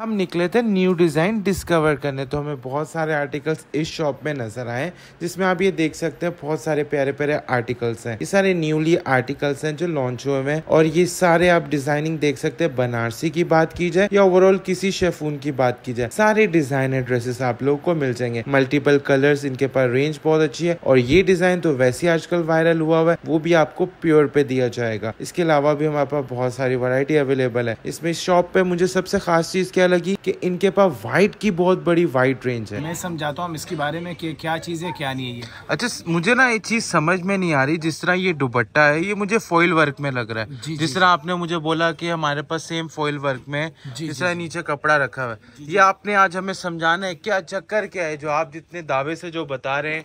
हम निकले थे न्यू डिज़ाइन डिस्कवर करने तो हमें बहुत सारे आर्टिकल्स इस शॉप में नजर आए जिसमें आप ये देख सकते हैं बहुत सारे प्यारे प्यारे आर्टिकल्स हैं ये सारे न्यूली आर्टिकल्स हैं जो लॉन्च हुए हैं और ये सारे आप डिजाइनिंग देख सकते हैं बनारसी की बात की जाए या ओवरऑल किसी शेफून की बात की जाए सारे डिजाइनर ड्रेसेस आप लोग को मिल जाएंगे मल्टीपल कलर्स इनके पास रेंज बहुत अच्छी है और ये डिजाइन तो वैसे आजकल वायरल हुआ हुआ है वो भी आपको प्योर पे दिया जाएगा इसके अलावा भी हमारे पास बहुत सारी वरायटी अवेलेबल है इसमें शॉप पे मुझे सबसे खास चीज क्या क्या लगी कि इनके पास वाइट की बहुत बड़ी वाइट रेंज है मैं समझाता हूँ इसके बारे में कि क्या चीज़ है क्या नहीं है ये अच्छा मुझे ना ये चीज़ समझ में नहीं आ रही जिस तरह ये दुपट्टा है ये मुझे फॉइल वर्क में लग रहा है जी, जिस तरह आपने मुझे बोला की हमारे पास सेम फॉइल वर्क में जिस तरह नीचे कपड़ा रखा हुआ है ये आपने आज हमें समझाना है क्या चक्कर क्या है जो आप जितने दावे से जो बता रहे हैं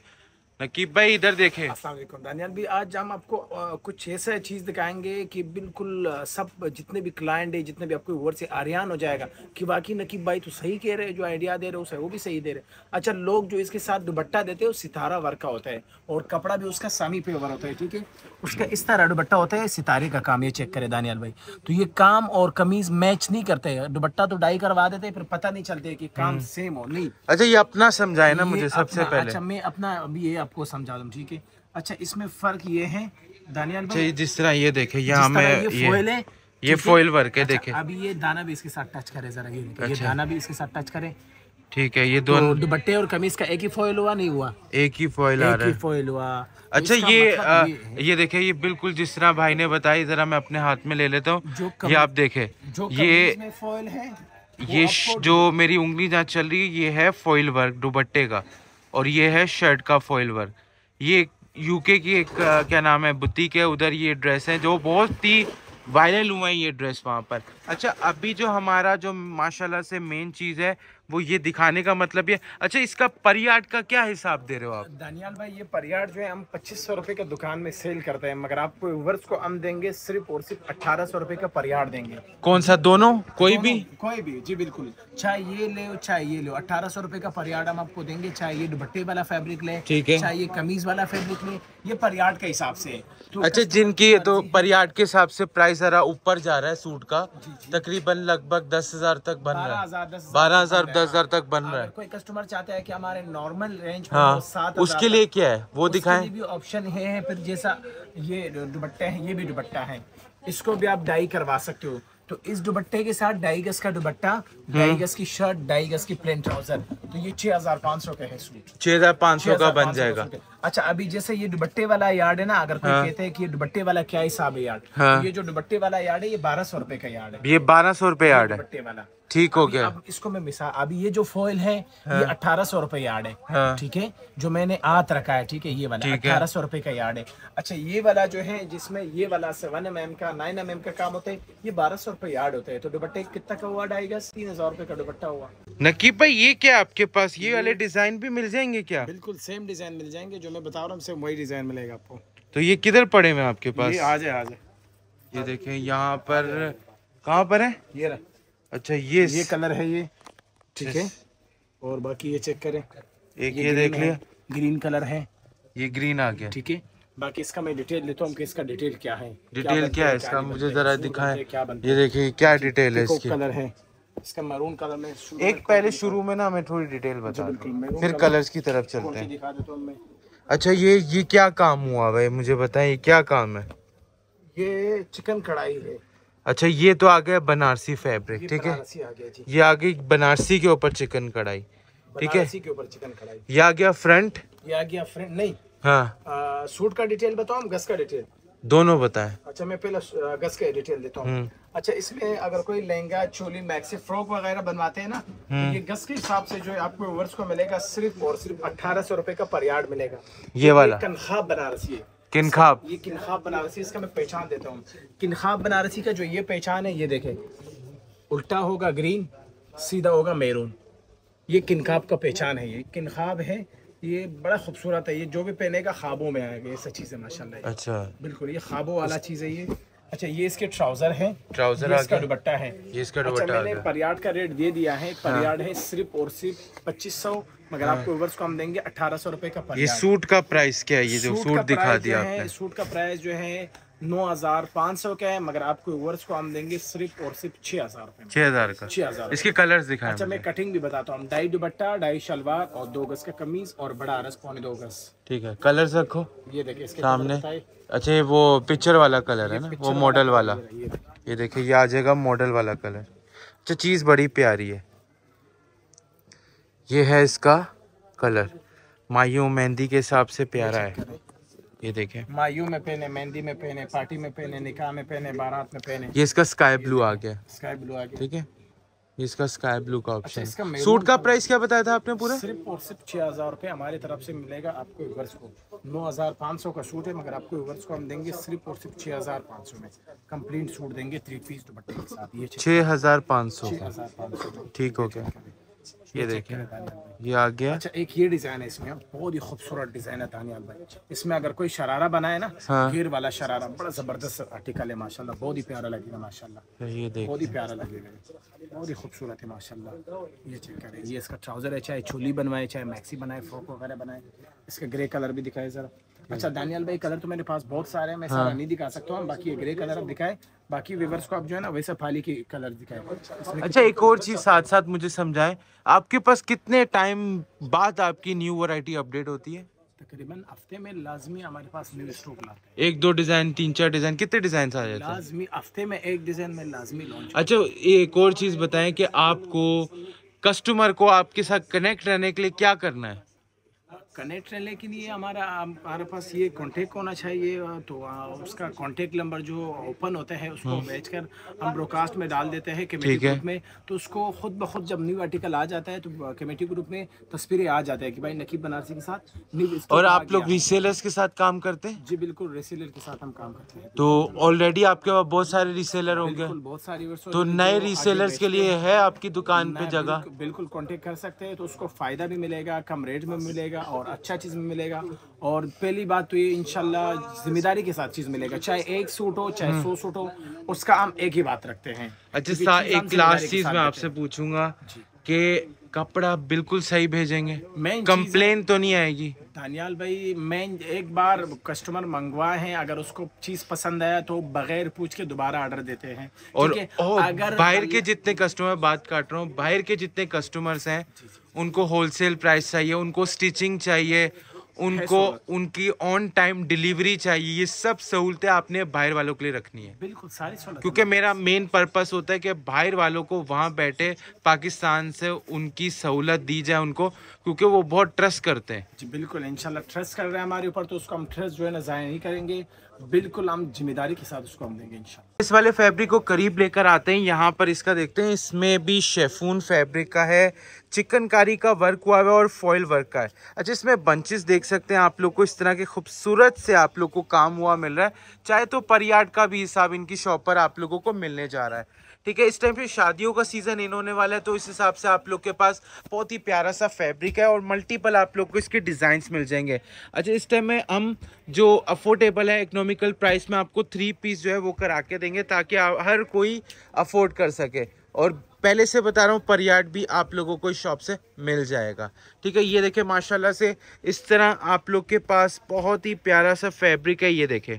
नकीब भाई इधर देखें असलम दानियाल भी आज हम आपको कुछ ऐसा चीज़ दिखाएंगे कि बिल्कुल सब जितने भी क्लाइंट है जितने भी आपको ओवर से आरियान हो जाएगा कि वाकई नकीब भाई तो सही कह रहे हैं जो आइडिया दे रहे हो वो भी सही दे रहे अच्छा लोग जो इसके साथ दुबट्टा देते हैं वो सितारा वर्क का होता है और कपड़ा भी उसका सामी पे ओवर होता है ठीक है उसका इस तरह दुबट्टा होता है सितारे का काम ये चेक करे दानियाल भाई तो ये काम और कमीज मैच नहीं करते दुबट्टा तो डाई करवा देते फिर पता नहीं चलते कि काम सेम हम्म। हो नहीं अच्छा ये अपना समझाए ना मुझे सबसे पहले अच्छा मैं अपना अभी ये आपको समझा दूँ ठीक है अच्छा इसमें फ़र्क ये है दानियाल भाई अच्छा, जिस तरह ये देखे यहाँ में ये फॉयल है ये फॉयल वर्क है अच्छा, देखे अभी ये दाना भी इसके साथ टच करे ज़रा ये ये अच्छा। दाना भी इसके साथ टच करे ठीक है ये तो दोनों दुपट्टे और कमीज का एक ही फॉइल हुआ नहीं हुआ एक ही फॉइल आ रहा है फॉयल हुआ तो अच्छा ये मतलब आ, ये, ये देखे ये बिल्कुल जिस तरह भाई ने बताया जरा मैं अपने हाथ में ले लेता हूँ ये आप देखे जो ये फॉइल है ये जो मेरी उंगली जहाँ चल रही है ये है फॉइल वर्क दुबट्टे का और ये है शर्ट का फॉइल वर्क ये यूके की एक क्या नाम है बुटीक है उधर ये ड्रेस है जो बहुत ही वायरल हुआ है ये ड्रेस वहाँ पर अच्छा अभी जो हमारा जो माशाल्लाह से मेन चीज़ है वो ये दिखाने का मतलब ये अच्छा इसका परियाड का क्या हिसाब दे रहे हो आप दानियाल भाई ये परियाड जो है हम पच्चीस सौ रुपये के दुकान में सेल करते हैं मगर आपको वर्ष को हम देंगे सिर्फ और सिर्फ अट्ठारह सौ रुपये का परियाड देंगे कौन सा दोनों कोई दोनों, भी कोई भी जी बिल्कुल चाहे ये ले चाहे ये लो अठारह सौ का परियाड हम आपको देंगे चाहे ये दुपट्टे वाला फेब्रिक ले ठीक है चाहे ये कमीज वाला फेब्रिक ले ये परियाड के हिसाब से तो अच्छा जिनकी तो परियाड के हिसाब से प्राइस जरा ऊपर जा रहा है सूट का तकरीबन लगभग दस तक बन रहा है बारह हजार दस हजार तक बन रहा है कोई कस्टमर चाहता है कि हमारे नॉर्मल रेंज हाँ सात उसके लिए क्या है वो दिखाएं भी ऑप्शन है फिर जैसा ये दुपट्टा हैं ये भी दुपट्टा है इसको भी आप डाई करवा सकते हो तो इस दुपट्टे के साथ डाइगस का दुपट्टा डाइगस हम्म। की शर्ट डाइगस की प्लेन ट्राउजर तो ये छह हजार पाँच सौ का है सूट छह हजार पाँच सौ का बन जाएगा अच्छा अभी जैसे ये दुपट्टे वाला यार्ड है ना अगर कोई हाँ। कहते हैं कि ये दुपट्टे वाला क्या हिसाब है यार्ड हाँ। तो ये जो दुपट्टे वाला यार्ड है ये बारह सौ रुपए का यार्ड है ये बारह सौ रुपए यार्ड है दुपट्टे वाला ठीक हो गया अब इसको मैं मिसाल अभी ये जो फॉइल है हाँ। ये अठारह सौ रूपये यार्ड है हाँ। ठीक है जो मैंने आत रखा है ठीक है ये वाला अठारह सौ रूपये का यार्ड है अच्छा ये वाला जो है जिसमें ये वाला सेवन एम एम का नाइन एम एम का काम होता है ये बारह सौ रूपये यार्ड होते हैं तो दुपट्टे कितना का हुआ आएगा तीन हजार रुपए का दुपट्टा हुआ नकीब भाई ये क्या आपके पास ये वाले डिजाइन भी मिल जाएंगे क्या बिल्कुल सेम डिजाइन मिल जाएंगे जो मैं बता रहा हूँ सेम वही डिजाइन मिलेगा आपको तो ये किधर पड़े हुए आपके पास आज आज ये देखे यहाँ पर कहाँ पर है ये रहा अच्छा ये ये कलर है ये ठीक है और बाकी ये चेक करें एक ये, ये देख लिया ग्रीन कलर है ये ग्रीन आ गया ठीक है बाकी इसका मैं डिटेल लेता हूँ इसका डिटेल क्या है डिटेल क्या है इसका मुझे जरा दिखाएं ये देखिए क्या डिटेल है इसकी कलर है इसका मरून कलर में एक पहले शुरू में ना हमें थोड़ी डिटेल बता फिर कलर की तरफ चलते हैं अच्छा ये ये क्या काम हुआ भाई मुझे बताएं ये क्या काम है ये चिकन कढ़ाई है अच्छा ये तो आ गया बनारसी फैब्रिक ठीक है ये आ गई बनारसी के ऊपर चिकन कढ़ाई ठीक है के ऊपर चिकन कढ़ाई ये आ गया फ्रंट ये आ गया फ्रंट नहीं हाँ सूट का डिटेल बताओ गस का डिटेल दोनों बताएं अच्छा मैं पहले गस का डिटेल देता हूँ हम्म। अच्छा इसमें अगर कोई लहंगा चोली मैक्सी फ्रॉक वगैरह बनवाते हैं ना तो हम्म। ये गस के हिसाब से जो है आपको वर्ष को मिलेगा सिर्फ और सिर्फ अठारह सौ रुपए का पर यार्ड मिलेगा ये वाला तनख्वाह बनारसी है किनखाब ये किनखाब बनारसी इसका मैं पहचान देता हूँ किनखाब बनारसी का जो ये पहचान है ये देखें उल्टा होगा ग्रीन सीधा होगा मेरून ये किनखाब का पहचान है ये किनखाब है ये बड़ा खूबसूरत है ये जो भी पहनेगा ख्वाबों में आएगा ये चीज है माशा अच्छा बिल्कुल ये ख्वाबों वाला चीज़ है ये अच्छा ये इसके ट्राउजर है ट्राउजर इसका दुपट्टा है ये इसका अच्छा, मैंने परियाड का रेट दे दिया है परियाड हाँ। है सिर्फ और सिर्फ पच्चीस सौ मगर हाँ। आपको ओवर्स को हम देंगे अठारह सौ रुपए का ये सूट का प्राइस क्या है ये जो सूट दिखा दिया आपने सूट का प्राइस जो है नौ हजार पाँच सौ का है मगर आपको ओवर्स को हम देंगे सिर्फ और सिर्फ छह हजार छह हजार का छह हजार इसके कलर्स दिखाए अच्छा मैं कटिंग भी बताता हूँ डाई दुबट्टा डाई शलवार और दो गज का कमीज और बड़ा अरस पौने दो गज ठीक है कलर्स रखो ये देखिए इसके सामने अच्छा ये वो पिक्चर वाला कलर है ना वो मॉडल वाला ये देखिए ये आ जाएगा मॉडल वाला कलर अच्छा चीज बड़ी प्यारी है ये है इसका कलर मायू मेहंदी के हिसाब से प्यारा है ये देखें मायू में पहने मेहंदी में पहने पार्टी में पहने निकाह में पहने बारात में पहने ये इसका स्काई ब्लू आ गया स्काई ब्लू आ गया ठीक है इसका स्काई ब्लू का ऑप्शन अच्छा, सूट का प्राइस क्या बताया था आपने पूरा सिर्फ और सिर्फ छह हज़ार रुपये हमारी तरफ से मिलेगा आपको को नौ हज़ार पाँच सौ का सूट है मगर आपको को हम देंगे सिर्फ और सिर्फ छह हज़ार पाँच सौ में कंप्लीट सूट देंगे थ्री पीस दुपट्टे के साथ ये छह हज़ार पाँच सौ ठीक हो गया ये देखिए ये आ गया अच्छा एक ये डिजाइन है इसमें बहुत ही खूबसूरत डिजाइन है दानियाल भाई इसमें अगर कोई शरारा बनाए ना तो हाँ। घेर वाला शरारा बड़ा जबरदस्त आर्टिकल है माशाल्लाह बहुत ही प्यारा लगेगा माशाल्लाह ये देख बहुत ही प्यारा लगेगा बहुत ही खूबसूरत है माशाल्लाह ये चेक करें ये इसका ट्राउजर है चाहे छोली बनवाए चाहे मैक्सी बनाए फ्रॉक वगैरह बनाए इसका ग्रे कलर भी दिखाए जरा अच्छा दानियाल भाई कलर तो मेरे पास बहुत सारे हैं मैं सारा हाँ। नहीं दिखा सकता हूँ बाकी ग्रे कलर आप दिखाए बाकी वेवर्स को आप जो है ना वैसे फाली के कलर दिखाए अच्छा एक और चीज साथ साथ मुझे समझाए आपके पास कितने टाइम बाद आपकी न्यू वराइटी अपडेट होती है तकरीबन हफ्ते में लाजमी हमारे पास न्यू स्टॉक लाते हैं एक दो डिजाइन तीन चार डिजाइन कितने डिजाइन आ जाते हैं लाजमी हफ्ते में एक डिजाइन में लाजमी लॉन्च अच्छा एक और चीज बताएं कि आपको कस्टमर को आपके साथ कनेक्ट रहने के लिए क्या करना है कनेक्ट है लेकिन ये हमारा हमारे पास ये कॉन्टेक्ट होना चाहिए तो उसका कॉन्टेक्ट नंबर जो ओपन होता है उसको हम्म। भेज कर हम ब्रोडकास्ट में डाल देते हैं कमेटी ग्रुप में तो उसको खुद ब खुद जब न्यू आर्टिकल आ जाता है तो कमेटी ग्रुप में तस्वीरें आ जाता है कि भाई नकीब बनारसी के साथ और आप लोग रीसेलर्स के साथ काम करते हैं जी बिल्कुल रीसेलर के साथ हम काम करते हैं तो ऑलरेडी आपके पास बहुत सारे रीसेलर होंगे बहुत सारी तो नए रीसेलर्स के लिए है आपकी दुकान पे जगह बिल्कुल कॉन्टेक्ट कर सकते हैं तो उसको फायदा भी मिलेगा कम रेट में मिलेगा और और अच्छा चीज़ में मिलेगा और पहली बात तो ये इन जिम्मेदारी के साथ चीज़ मिलेगा चाहे एक सूट हो चाहे हम्म। सौ सूट हो उसका हम एक ही बात रखते हैं अच्छा एक लास्ट चीज़ मैं आपसे पूछूंगा कि कपड़ा बिल्कुल सही भेजेंगे कंप्लेन तो नहीं आएगी दानियाल भाई मैं एक बार कस्टमर मंगवाए हैं अगर उसको चीज पसंद आया तो बगैर पूछ के दोबारा ऑर्डर देते हैं और ओ, अगर बाहर के जितने कस्टमर बात काट रहा हूँ बाहर के जितने कस्टमर्स हैं जी जी। उनको होलसेल प्राइस चाहिए उनको स्टिचिंग चाहिए उनको उनकी ऑन टाइम डिलीवरी चाहिए ये सब सहूलतें आपने बाहर वालों के लिए रखनी है बिल्कुल सारी क्योंकि मेरा मेन पर्पस होता है कि बाहर वालों को वहाँ बैठे पाकिस्तान से उनकी सहूलत दी जाए उनको क्योंकि वो बहुत ट्रस्ट करते हैं जी बिल्कुल इंशाल्लाह ट्रस्ट कर रहे हैं हमारे ऊपर तो उसको हम ट्रस्ट जो है ना ज़ाया नहीं करेंगे बिल्कुल हम जिम्मेदारी के साथ उसको हम देंगे इंशाल्लाह इस वाले फैब्रिक को करीब लेकर आते हैं यहाँ पर इसका देखते हैं इसमें भी शेफून फैब्रिक का है चिकनकारी का वर्क हुआ है और फॉइल वर्क का है अच्छा इसमें बंचेस देख सकते हैं आप लोग को इस तरह के खूबसूरत से आप लोग को काम हुआ मिल रहा है चाहे तो परियाड का भी हिसाब इनकी शॉप पर आप लोगों को मिलने जा रहा है ठीक है इस टाइम पे शादियों का सीज़न इन होने वाला है तो इस हिसाब से आप लोग के पास बहुत ही प्यारा सा फैब्रिक है और मल्टीपल आप लोग को इसके डिज़ाइंस मिल जाएंगे अच्छा इस टाइम में हम जो अफोर्डेबल है इकोनॉमिकल प्राइस में आपको थ्री पीस जो है वो करा के देंगे ताकि हर कोई अफोर्ड कर सके और पहले से बता रहा हूँ पर यार्ड भी आप लोगों को इस शॉप से मिल जाएगा ठीक है ये देखें माशाल्लाह से इस तरह आप लोग के पास बहुत ही प्यारा सा फैब्रिक है ये देखें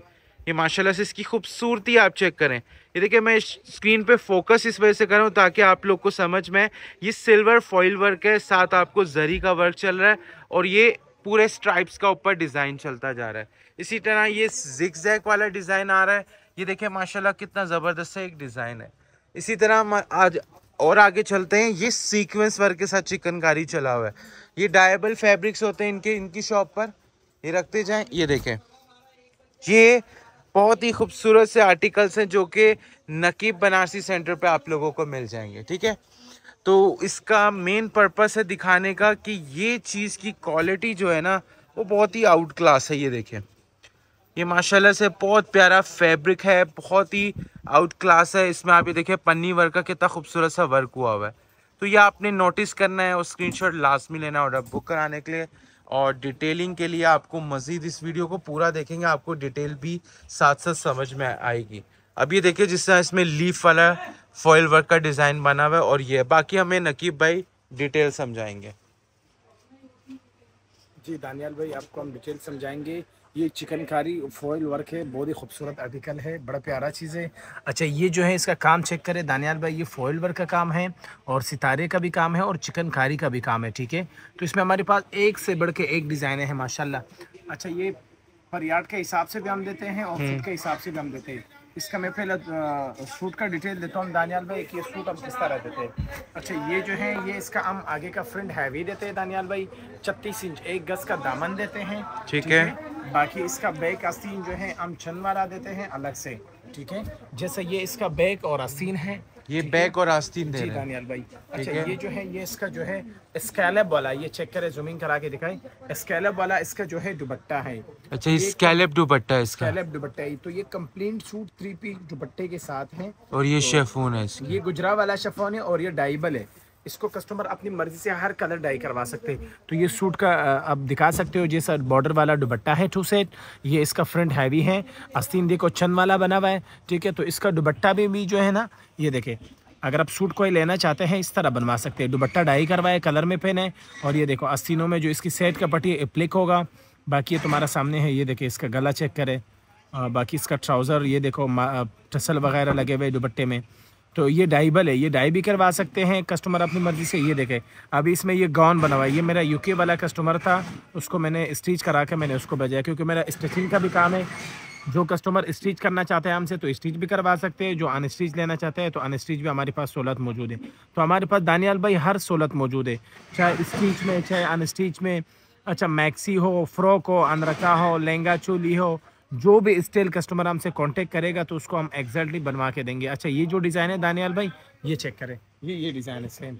ये माशाल्लाह से इसकी खूबसूरती आप चेक करें ये देखिए मैं स्क्रीन पे फोकस इस वजह से कर रहा हूँ ताकि आप लोग को समझ में ये सिल्वर फॉइल वर्क है साथ आपको जरी का वर्क चल रहा है और ये पूरे स्ट्राइप्स का ऊपर डिज़ाइन चलता जा रहा है इसी तरह ये जिक जैक वाला डिज़ाइन आ रहा है ये देखिए माशा कितना ज़बरदस्त एक डिज़ाइन है इसी तरह आज और आगे चलते हैं ये सीक्वेंस वर्क के साथ चिकनकारी चला हुआ है ये डायबल फैब्रिक्स होते हैं इनके इनकी शॉप पर ये रखते जाएं ये देखें ये बहुत ही खूबसूरत से आर्टिकल्स हैं जो कि नकीब बनारसी सेंटर पे आप लोगों को मिल जाएंगे ठीक है तो इसका मेन पर्पस है दिखाने का कि ये चीज़ की क्वालिटी जो है ना वो बहुत ही आउट क्लास है ये देखें ये माशाल्लाह से बहुत प्यारा फैब्रिक है बहुत ही आउट क्लास है इसमें आप ये देखें पन्नी वर्क का कितना खूबसूरत सा वर्क हुआ हुआ है तो ये आपने नोटिस करना है और स्क्रीनशॉट लास्ट में लेना ऑर्डर बुक कराने के लिए और डिटेलिंग के लिए आपको मज़ीद इस वीडियो को पूरा देखेंगे आपको डिटेल भी साथ साथ समझ में आएगी अब ये देखिए जिस तरह इसमें लीफ वाला फॉयल वर्क का डिज़ाइन बना हुआ है और ये बाकी हमें नकीब भाई डिटेल समझाएंगे जी दानियाल भाई आपको हम डिटेल समझाएंगे ये चिकनकारी फॉइल वर्क है बहुत ही खूबसूरत आर्टिकल है बड़ा प्यारा चीज़ है अच्छा ये जो है इसका काम चेक करें दानियाल भाई ये फॉइल वर्क का काम है और सितारे का भी काम है और चिकनकारी का भी काम है ठीक है तो इसमें हमारे पास एक से बढ़ के एक डिज़ाइन है माशाल्लाह अच्छा ये पर यार्ड के हिसाब से भी हम देते हैं और फीट हम्म। के हिसाब से भी हम देते हैं इसका मैं पहले सूट का डिटेल देता हूँ दानियाल भाई कि ये सूट हम किस तरह देते हैं अच्छा ये जो है ये इसका हम आगे का फ्रंट हैवी देते हैं दानियाल भाई छत्तीस इंच एक गज का दामन देते हैं ठीक है बाकी इसका बैक आस्तीन जो है हम छनवारा देते हैं अलग से ठीक है जैसे ये इसका बैक और आस्तीन है ये बैक और आस्तीन दे रहे हैं भाई अच्छा है? ये जो है ये इसका जो है स्केलेप वाला ये चेक करे जूमिंग करा के दिखाई स्केलेब वाला इसका जो है दुपट्टा है अच्छा स्केलेप दुपट्टा है इसका स्कैलब दुपट्टा है तो ये कंप्लीट सूट थ्री पी दुपट्टे के साथ तो है और ये शेफोन है ये गुजरा वाला शेफोन है और ये डाइबल है इसको कस्टमर अपनी मर्जी से हर कलर डाई करवा सकते हैं तो ये सूट का आप दिखा सकते हो जैसा बॉर्डर वाला दुबट्टा है टू सेट ये इसका फ्रंट हैवी है अस्तीन देखो चंद वाला बना हुआ है ठीक है तो इसका दुबट्टा भी, भी जो है ना ये देखें अगर आप सूट कोई लेना चाहते हैं इस तरह बनवा सकते हैं दुबट्टा डाई करवाए कलर में पहने और ये देखो अस्तीनों में जो इसकी सेट का पट्टी एप्लिक होगा बाकी ये तुम्हारा सामने है ये देखे इसका गला चेक करें बाकी इसका ट्राउज़र ये देखो टसल वगैरह लगे हुए दुबट्टे में तो ये डाइबल है ये डाई भी करवा सकते हैं कस्टमर अपनी मर्ज़ी से ये देखे अभी इसमें ये गाउन बना हुआ है ये मेरा यूके वाला कस्टमर था उसको मैंने स्टिच करा के मैंने उसको भेजा क्योंकि मेरा स्टिचिंग का भी काम है जो कस्टमर स्टिच करना चाहते हैं हमसे तो स्टिच भी करवा सकते हैं जो अनस्टिच लेना चाहते हैं तो अनस्टिच भी हमारे पास सोलत मौजूद है तो हमारे पास दानियाल भाई हर सोलत मौजूद है चाहे स्टिच में चाहे अनस्टिच में अच्छा मैक्सी हो फ्रॉक हो अनरका हो लहंगा चोली हो जो भी स्टेल कस्टमर हमसे कांटेक्ट करेगा तो उसको हम एग्जैक्टली बनवा के देंगे अच्छा ये जो डिज़ाइन है दानियाल भाई ये चेक करें ये ये डिज़ाइन है सेम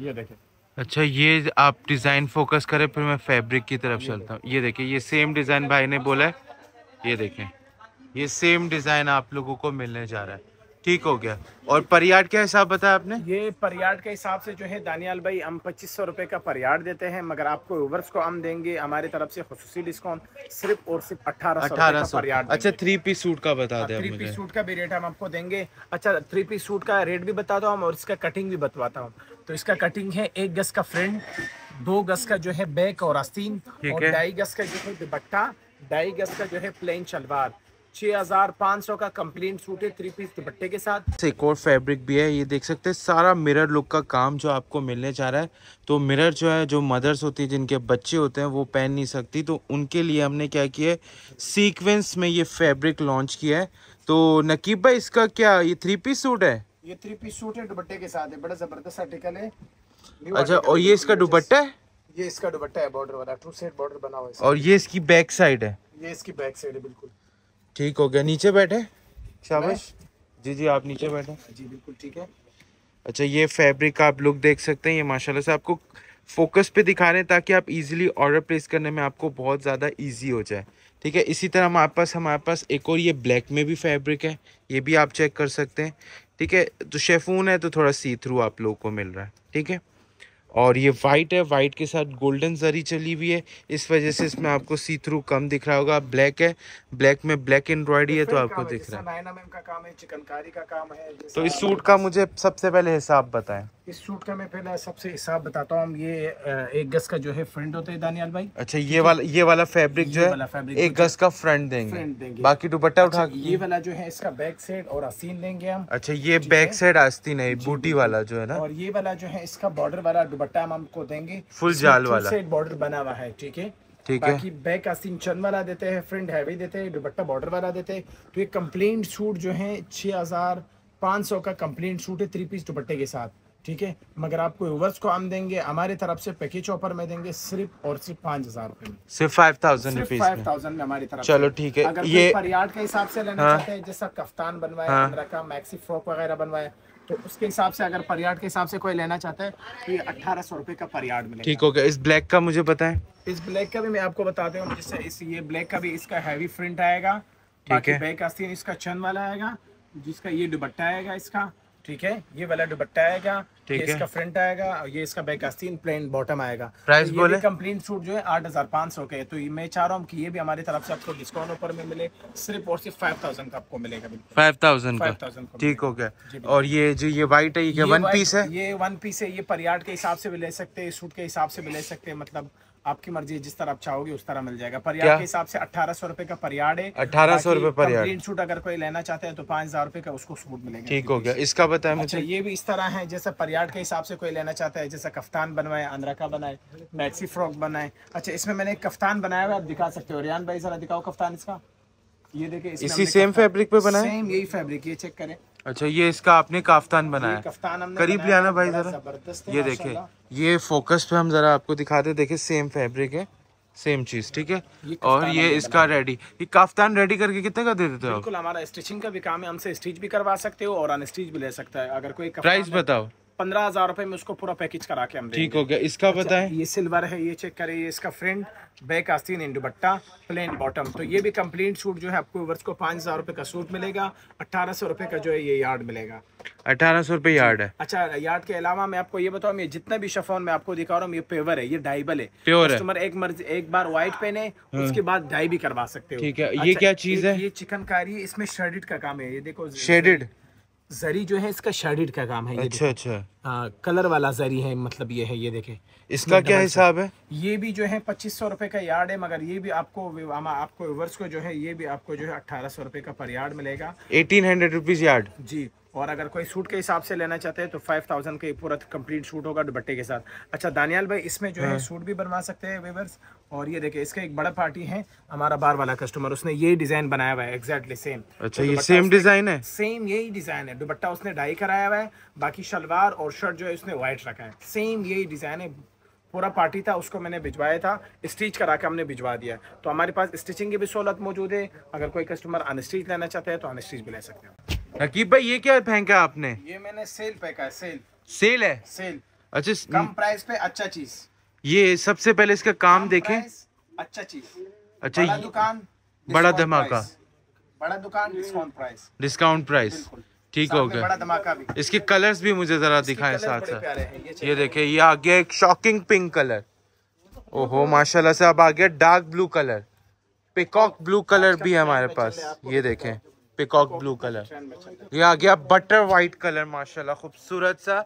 ये देखें अच्छा ये आप डिज़ाइन फोकस करें फिर मैं फैब्रिक की तरफ चलता हूँ ये देखिए ये सेम डिज़ाइन भाई ने बोला है ये देखें ये सेम डिज़ाइन आप लोगों को मिलने जा रहा है ठीक हो गया और परियाड क्या हिसाब बताया आपने ये परियाड के हिसाब से जो है दानियाल भाई हम पच्चीस सौ रुपये का परियाड देते हैं मगर आपको ओवर्स को हम देंगे हमारे तरफ से खसूस डिस्काउंट सिर्फ और सिर्फ अठारह अठारह सौ अच्छा थ्री पीस सूट का बता दें थ्री पीस सूट का भी रेट हम आपको देंगे अच्छा थ्री पीस सूट का रेट भी बताता हूँ और इसका कटिंग भी बतवाता हूँ तो इसका कटिंग है एक गज का फ्रंट दो गज का जो है बैक और आस्तीन और ढाई गज का जो है दुपट्टा ढाई गज का जो है प्लेन शलवार 6500 का कम्प्लीट सूट है थ्री पीस दुपट्टे के साथ एक और फैब्रिक भी है ये देख सकते हैं सारा मिरर लुक का काम जो आपको मिलने जा रहा है तो मिरर जो है जो मदर्स होती है जिनके बच्चे होते हैं वो पहन नहीं सकती तो उनके लिए हमने क्या किया है सीक्वेंस में ये फैब्रिक लॉन्च किया है तो नकीब भाई इसका क्या ये थ्री पीस सूट है ये थ्री पीस सूट है दुपट्टे के साथ है बड़ा जबरदस्त आर्टिकल है अच्छा और ये इसका दुपट्टा है ये इसका दुपट्टा है बॉर्डर वाला टू सेट बॉर्डर बना हुआ है और ये इसकी बैक साइड है ये इसकी बैक साइड है बिल्कुल ठीक हो गया नीचे बैठे शाबाश जी जी आप नीचे बैठे जी बिल्कुल ठीक है अच्छा ये फैब्रिक आप लुक देख सकते हैं ये माशाल्लाह से आपको फोकस पे दिखा रहे हैं ताकि आप इजीली ऑर्डर प्लेस करने में आपको बहुत ज़्यादा इजी हो जाए ठीक है इसी तरह हमारे पास हमारे पास एक और ये ब्लैक में भी फैब्रिक है ये भी आप चेक कर सकते हैं ठीक है तो शेफून है तो थोड़ा सी थ्रू आप लोगों को मिल रहा है ठीक है और ये वाइट है वाइट के साथ गोल्डन जरी चली हुई है इस वजह से इसमें आपको सी थ्रू कम दिख रहा होगा ब्लैक है ब्लैक में ब्लैक एम्ब्रॉयडरी है तो आपको दिख रहा है, का काम है, का काम है तो इस सूट का मुझे सबसे पहले हिसाब बताएं इस सूट का मैं पहले सबसे हिसाब बताता हूँ ये एक गज का जो है फ्रंट होता है दानियाल भाई अच्छा ये वाला ये वाला फैब्रिक जो है एक गज का फ्रंट देंगे, देंगे। बाकी दुपट्टा अच्छा, उठा ये वाला जो है इसका बैक साइड और आस्तीन लेंगे हम अच्छा ये बैक साइड आस्तीन है बूटी वाला जो है ना और ये वाला जो है इसका बॉर्डर वाला दुपट्टा हम हमको देंगे फुल जाल वाला साइड बॉर्डर बना हुआ है ठीक है ठीक है बैक आस्तीन चंद वाला देते है फ्रंट हैवी देते है दुपट्टा बॉर्डर वाला देते है तो ये कंप्लेंट सूट जो है छह हजार पाँच सौ का कंप्लेंट सूट है थ्री पीस दुपट्टे के साथ ठीक है मगर आपको रिवर्स को हम देंगे हमारे तरफ से पैकेज ऑफर में देंगे सिर्फ और सिर्फ पाँच हजार रूपए में सिर्फ five thousand rupees five thousand में हमारी तरफ चलो ठीक है अगर ये पर यार्ड के हिसाब से लेना हाँ, चाहते हैं जैसा कफ्तान बनवाया हाँ, का मैक्सी फ्रॉक वगैरह बनवाया तो उसके हिसाब से अगर पर के हिसाब से कोई लेना चाहता है तो ये अठारह सौ रुपए का पर यार्ड ठीक हो गया इस ब्लैक का मुझे बताए इस ब्लैक का भी मैं आपको बता दे जैसे इस ये ब्लैक का भी इसका हैवी प्रिंट आएगा ठीक है बैक आस्तीन इसका चंद वाला आएगा जिसका ये दुबट्टा आएगा इसका ठीक है ये वाला दुबट्टा आएगा ठीक है इसका फ्रंट आएगा ये इसका बैक प्लेन बॉटम आएगा प्राइस तो बोले कंप्लीट सूट जो है आठ हजार पाँच सौ के तो मैं चाह रहा हूँ कि ये भी हमारी तरफ से आपको डिस्काउंट ऊपर में मिले सिर्फ और सिर्फ फाइव थाउजेंड का आपको मिलेगा फाइव थाउजेंड फाइव थाउजेंड ठीक हो गया और ये जो ये व्हाइट है ये वन पीस है ये वन पीस है ये परियाड के हिसाब से भी ले सकते हैं सूट के हिसाब से भी ले सकते हैं मतलब आपकी मर्जी है जिस तरह आप चाहोगे उस तरह मिल जाएगा पर के हिसाब से अठारह सौ रुपए का परियाड है अठारह सौ रुपए सूट अगर कोई लेना चाहता है तो पांच हजार रुपए का उसको सूट मिलेगा ठीक हो गया इसका बताया अच्छा, ये भी इस तरह है जैसे परियार के हिसाब से कोई लेना चाहता है जैसे कफ्तान बनवाए आंध्रा का बनाए मैक्सी फ्रॉक बनाए अच्छा इसमें मैंने कफ्तान बनाया हुआ आप दिखा सकते हो रियान भाई जरा दिखाओ कफ्तान इसका ये देखिए इसी सेम फेब्रिक पे बनाए सेम यही फैब्रिक ये चेक करें अच्छा ये इसका आपने काफ्तान बनाया हमने करीब ले आना भाई जरा ये देखे ये फोकस पे हम जरा आपको दिखाते देखे सेम फेब्रिक है सेम चीज ठीक है और ये इसका रेडी ये काफ्तान रेडी करके कितने का दे देते हो बिल्कुल हमारा स्टिचिंग का भी काम है हमसे स्टिच भी करवा सकते हो और अनस्टिच भी ले सकता है अगर कोई प्राइस बताओ पंद्रह हजार रुपए में उसको पूरा पैकेज करा के हम ठीक हो गया इसका पता अच्छा, है ये सिल्वर है ये चेक करे ये इसका फ्रंट बैक आस्तीन इन प्लेन बॉटम तो ये भी कंप्लीट सूट जो है आपको वर्ष को पाँच हजार रूपए का सूट मिलेगा अठारह सौ रुपए का जो है ये यार्ड मिलेगा अठारह सौ रुपए यार्ड है अच्छा यार्ड के अलावा मैं आपको ये बताऊँ ये जितना भी शफोन मैं आपको दिखा रहा हूँ ये पेवर है ये डाइबल है प्योर कस्टमर एक मर्जी एक बार व्हाइट पहने हाँ। उसके बाद डाई भी करवा सकते हो ठीक है ये अच्छा, क्या चीज है ये चिकनकारी इसमें शेडेड का काम है ये देखो शेडेड जरी जो है इसका शेडिड का काम है अच्छा अच्छा कलर वाला जरी है मतलब ये है ये देखे इसका क्या मतलब हिसाब है अच्छा। ये भी जो है पच्चीस सौ रूपये का यार्ड है मगर ये भी आपको आपको व्यूवर्स को जो है ये भी आपको जो है अठारह सौ रूपये का पर यार्ड मिलेगा एटीन हंड्रेड रुपीज यार्ड जी और अगर कोई सूट के हिसाब से लेना चाहते हैं तो फाइव थाउजेंड का पूरा कंप्लीट सूट होगा दुपट्टे के साथ अच्छा दानियाल भाई इसमें जो हाँ। है सूट भी बनवा सकते हैं वेवर्स और ये देखिए इसका एक बड़ा पार्टी है हमारा बार वाला कस्टमर उसने ये डिजाइन बनाया हुआ है एग्जैक्टली सेम अच्छा ये सेम डिजाइन है सेम यही डिजाइन है दुपट्टा उसने डाई कराया हुआ है बाकी शलवार और शर्ट जो है उसने व्हाइट रखा है सेम यही डिजाइन है पूरा पार्टी था उसको मैंने भिजवाया था स्टिच करा के हमने भिजवा दिया तो हमारे पास स्टिचिंग की भी सहूलत मौजूद है अगर कोई कस्टमर अनस्टिच लेना चाहते हैं तो अनस्टिच भी ले सकते हैं नकीब भाई ये क्या फेंका आपने ये मैंने सेल फेंका है सेल सेल है सेल अच्छा कम प्राइस पे अच्छा चीज़ ये सबसे पहले इसका काम देखें अच्छा चीज अच्छा बड़ा दुकान बड़ा धमाका बड़ा दुकान डिस्काउंट प्राइस डिस्काउंट प्राइस ठीक हो गया इसके कलर्स भी मुझे जरा दिखाएं साथ साथ ये देखे ये आ गया एक शॉकिंग पिंक कलर ओहो माशाल्लाह से अब आ गया dark blue colour peacock blue colour भी है हमारे पास ये देखें पिकॉक ब्लू कलर ये आ गया बटर वाइट कलर माशाल्लाह खूबसूरत सा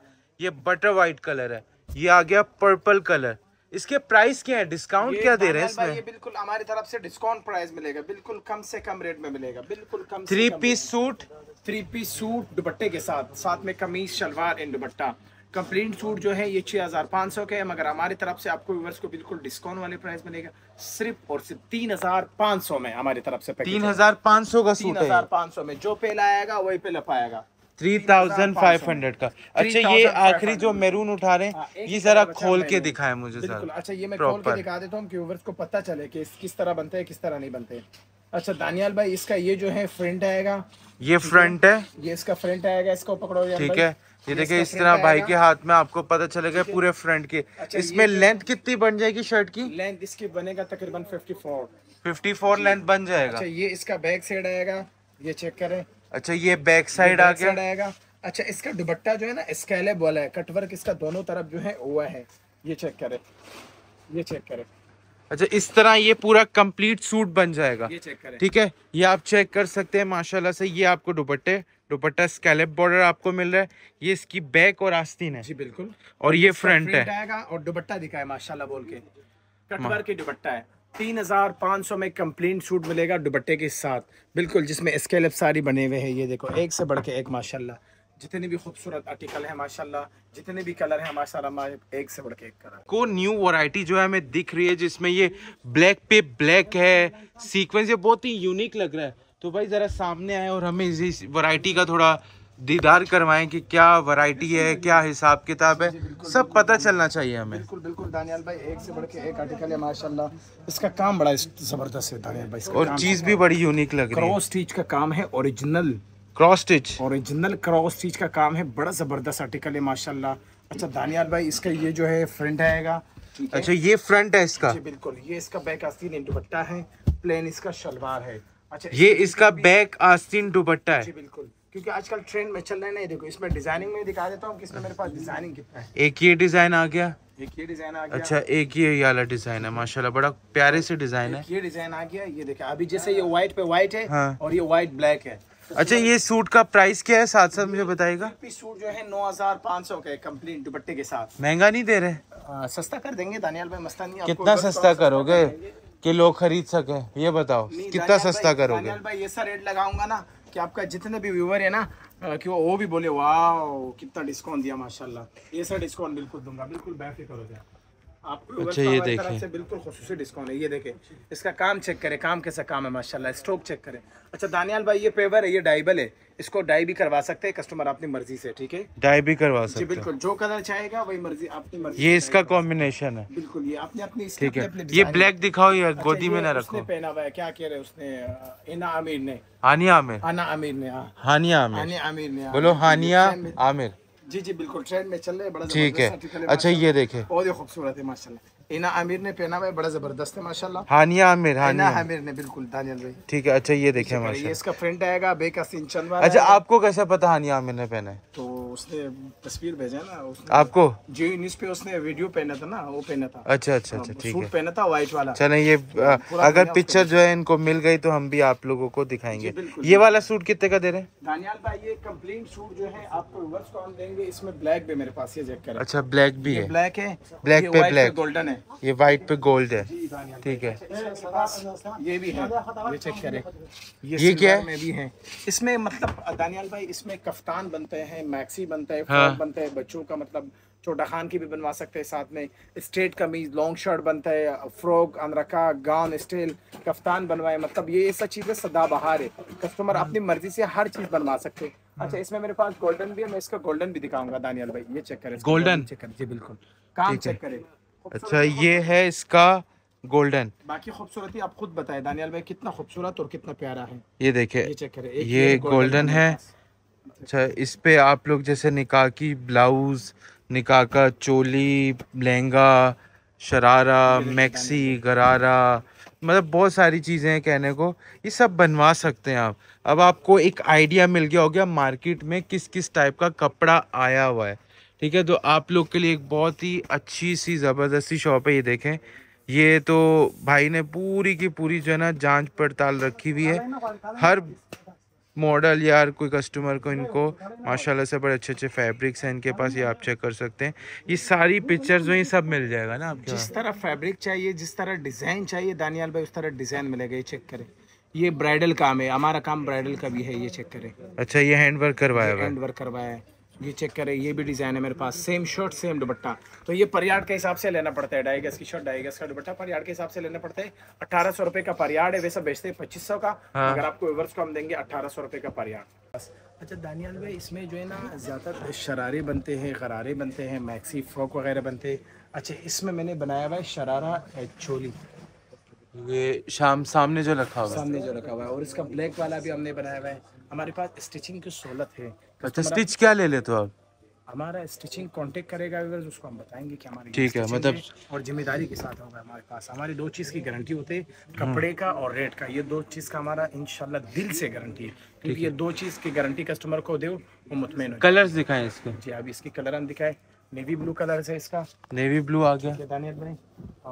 ये बटर वाइट कलर है ये आ गया पर्पल कलर इसके प्राइस क्या है डिस्काउंट क्या दे रहे हैं इसमें बिल्कुल हमारी तरफ से डिस्काउंट प्राइस मिलेगा बिल्कुल कम से कम रेट में मिलेगा बिल्कुल कम three piece suit three piece suit दुपट्टे के साथ साथ में kameez shalwar and dupatta complete suit जो है ये छह हज़ार पाँच सौ के है मगर हमारी तरफ से आपको व्यूवर्स को बिल्कुल डिस्काउंट वाले प्राइस मिलेगा सिर्फ और सिर्फ तीन हज़ार पाँच सौ में हमारी तरफ से तीन हज़ार पाँच सौ का सूट तीन हज़ार पाँच सौ में जो पहला आएगा वही पहला पाएगा थ्री थाउजेंड फाइव हंड्रेड का अच्छा ये आखिरी जो मेरून उठा रहे हैं हाँ, ये जरा खोल के दिखाए मुझे सर अच्छा ये मैं खोल के दिखा देता हूँ व्यूवर्स को पता चले कि किस तरह बनते हैं किस तरह नहीं बनते अच्छा दानियाल भाई इसका ये जो है फ्रंट आएगा ये फ्रंट है ये इसका फ्रंट आएगा इसको पकड़ो ठीक है ये देखिए इस तरह भाई के हाथ में आपको पता चलेगा पूरे फ्रंट के अच्छा, इसमें लेंथ कितनी बन जाएगी शर्ट की लेंथ इसकी बनेगा तकरीबन 54 54 लेंथ बन जाएगा अच्छा ये इसका बैक साइड आएगा ये चेक करें अच्छा ये बैक साइड आ गया आएगा अच्छा इसका दुबट्टा जो है ना स्केलेबल वाला है कटवर्क इसका दोनों तरफ जो है हुआ है ये चेक करे ये चेक करे अच्छा इस तरह ये पूरा कंप्लीट सूट बन जाएगा ये चेक करें ठीक है ये आप चेक कर सकते हैं माशाल्लाह से ये आपको दुपट्टे दुपट्टा स्कैलेप बॉर्डर आपको मिल रहा है ये इसकी बैक और आस्तीन है जी बिल्कुल और, ये फ्रंट है आएगा और दुपट्टा दिखा है माशाल्लाह बोल के कटवर की दुपट्टा है तीन हज़ार पाँच सौ में कंप्लीट सूट मिलेगा दुपट्टे के साथ बिल्कुल जिसमें स्केलप सारी बने हुए हैं ये देखो एक से बढ़ के एक माशाल्लाह जितने भी खूबसूरत आर्टिकल है माशाल्लाह जितने भी कलर है माशाल्लाह एक से बढ़ के एक कलर को न्यू वैरायटी जो है हमें दिख रही है जिसमें ये ब्लैक पे ब्लैक है सीक्वेंस ये बहुत ही यूनिक लग रहा है तो भाई ज़रा सामने आए और हमें इस वैरायटी का थोड़ा दीदार करवाएं कि क्या वैरायटी है क्या हिसाब किताब है सब बिल्कुल, पता बिल्कुल, चलना चाहिए हमें बिल्कुल बिल्कुल दानियाल भाई एक से बढ़ के एक आर्टिकल है माशाल्लाह इसका काम बड़ा जबरदस्त है दानियाल भाई और चीज भी बड़ी यूनिक लग रही है क्रॉस स्टिच का काम है original cross stitch original cross stitch का काम है बड़ा जबरदस्त आर्टिकल है माशाल्लाह अच्छा दानियाल भाई इसका ये जो है फ्रंट आएगा अच्छा ये फ्रंट है इसका बिल्कुल ये इसका बैक आस्तीन दुपट्टा है प्लेन इसका शलवार है अच्छा ये इसका बैक आस्तीन दुपट्टा है बिल्कुल क्योंकि आजकल ट्रेंड में चल रहे नहीं देखो इसमें डिजाइनिंग में दिखा देता हूँ किसमें मेरे पास डिजाइनिंग कितना है एक ही डिजाइन आ गया एक ये डिजाइन आ गया अच्छा एक ये वाला डिजाइन है माशाल्लाह बड़ा प्यारे से डिजाइन है ये डिजाइन आ गया ये देखा अभी जैसे ये व्हाइट पे व्हाइट है हाँ। और ये व्हाइट ब्लैक है तो अच्छा ये सूट का प्राइस क्या है साथ साथ मुझे बताएगा सूट जो है नौ हजार पाँच सौ का कम्प्लीट दुपट्टे के साथ महंगा नहीं दे रहे सस्ता कर देंगे दानियाल भाई मस्ता नहीं कितना सस्ता करोगे की लोग खरीद सके ये बताओ कितना सस्ता करोगे दानियाल भाई ऐसा रेट लगाऊंगा ना कि आपका जितने भी व्यूवर है ना कि वो भी बोले वाह कितना डिस्काउंट दिया माशाल्लाह ये सर डिस्काउंट बिल्कुल दूंगा बिल्कुल बेफिक्र हो जाए अच्छा ये देखें बिल्कुल खसूस डिस्काउंट है ये देखें इसका काम चेक करें काम कैसा काम है माशाल्लाह स्ट्रोक चेक करें अच्छा दानियाल भाई ये पेवर है ये डाइबल है इसको डाई भी करवा सकते हैं कस्टमर अपनी मर्जी से ठीक है डाई भी करवा सकते हैं बिल्कुल जो कलर चाहेगा वही मर्जी अपनी मर्जी ये इसका कॉम्बिनेशन है बिल्कुल ये अपने अपनी ठीक है ये ब्लैक दिखाओ या अच्छा, गोदी में ना रखो पहना हुआ है क्या कह रहे उसने इना आमिर ने हानिया आमिर हाना आमिर ने हानिया आमिर हानिया आमिर ने हाँ। हाँ। बोलो हानिया आमिर जी जी बिल्कुल ट्रेंड में चल रहे बड़ा ठीक है अच्छा ये देखे बहुत ही खूबसूरत है माशाल्लाह इना आमिर ने पहना हुआ है बड़ा जबरदस्त है माशाल्लाह हानिया आमिर हानिया आमिर ने बिल्कुल दानियल भाई ठीक है अच्छा ये देखिए माशा ये इसका फ्रंट आएगा बे का सीन चंदवा अच्छा आपको कैसे पता हानिया आमिर ने पहना है तो उसने तस्वीर भेजा ना उसने आपको जी न्यूज पे उसने वीडियो पहना था ना वो पहना था अच्छा अच्छा अच्छा हाँ, ठीक है पहना था व्हाइट वाला चले अच्छा, ये तो अगर पिक्चर जो है इनको मिल गई तो हम भी आप लोगों को दिखाएंगे ये वाला सूट कितने का दे रहे हैं दानियाल भाई ये कंप्लीट सूट जो है आपको रिवर्स कॉल देंगे इसमें ब्लैक भी मेरे पास ये चेक कर अच्छा ब्लैक भी है ब्लैक है ब्लैक पे ब्लैक गोल्डन है ये वाइट पे गोल्ड है ठीक है ये भी है ये चेक करें ये, ये क्या है में भी है इसमें मतलब दानियाल भाई इसमें कफ्तान बनते हैं मैक्सी बनते हैं हाँ। बनते हैं बच्चों का मतलब छोटा खान की भी बनवा सकते हैं साथ में स्ट्रेट कमीज लॉन्ग शर्ट बनता है फ्रॉक अनरखा गाउन स्टेल कफ्तान बनवाए मतलब ये सब चीज़ें सदाबहार है कस्टमर हाँ। अपनी मर्जी से हर चीज़ बनवा सकते हैं हाँ। अच्छा इसमें मेरे पास गोल्डन भी है मैं इसका गोल्डन भी दिखाऊंगा दानियाल भाई ये चेक करें गोल्डन चेक करें जी बिल्कुल काम चेक करें अच्छा ये है इसका गोल्डन बाकी खूबसूरती आप खुद बताए दानियाल भाई कितना खूबसूरत और कितना प्यारा है ये देखे ये चेक करें ये गोल्डन है अच्छा इस पे आप लोग जैसे निकाह की ब्लाउज निकाह का चोली लहंगा शरारा मैक्सी गरारा मतलब बहुत सारी चीज़ें हैं कहने को ये सब बनवा सकते हैं आप अब आपको एक आइडिया मिल गया हो गया मार्केट में किस किस टाइप का कपड़ा आया हुआ है ठीक है तो आप लोग के लिए एक बहुत ही अच्छी सी ज़बरदस्ती शॉप है ये देखें ये तो भाई ने पूरी की पूरी जो है ना जांच पड़ताल रखी हुई है हर मॉडल या कोई कस्टमर को इनको माशाल्लाह से बड़े अच्छे अच्छे फैब्रिक्स हैं इनके पास ये आप चेक कर सकते हैं ये सारी पिक्चर्स जो ही सब मिल जाएगा ना आपके जिस तरह फैब्रिक चाहिए जिस तरह डिज़ाइन चाहिए दानियाल भाई उस तरह डिज़ाइन मिलेगा ये चेक करें ये ब्राइडल काम है हमारा काम ब्राइडल का भी है ये चेक करें अच्छा ये हैंड वर्क करवाया हैंड वर्क करवाया है ये चेक करें ये भी डिज़ाइन है मेरे पास सेम शर्ट सेम दुपट्टा तो ये पर के हिसाब से लेना पड़ता है ढाई की शर्ट ढाई का दुपट्टा पर के हिसाब से लेना पड़ता है अठारह सौ रुपये का परियाड है वैसा बेचते हैं पच्चीस सौ का हाँ। अगर आपको एवर्स को हम देंगे अठारह सौ रुपये का परियाड बस अच्छा दानियाल भाई इसमें जो है ना ज़्यादातर शरारे बनते हैं गरारे बनते हैं मैक्सी फ्रॉक वगैरह बनते हैं अच्छा इसमें मैंने बनाया हुआ है शरारा एचोली ये शाम सामने जो रखा हुआ है सामने जो रखा हुआ है और इसका ब्लैक वाला भी हमने बनाया हुआ है हमारे पास स्टिचिंग की सहूलत है अच्छा तो स्टिच क्या ले लेते हो आप हमारा स्टिचिंग कांटेक्ट करेगा अगर उसको हम बताएंगे कि हमारी ठीक है मतलब और जिम्मेदारी के साथ होगा हमारे पास हमारी दो चीज़ की गारंटी होती है कपड़े का और रेट का ये दो चीज़ का हमारा इनशाला दिल से गारंटी है क्योंकि ये दो चीज़ की गारंटी कस्टमर को दो वो मुतमिन कलर दिखाएं इसके जी अभी इसकी कलर हम दिखाए नेवी ब्लू कलर है इसका नेवी ब्लू आ गया दानियल भाई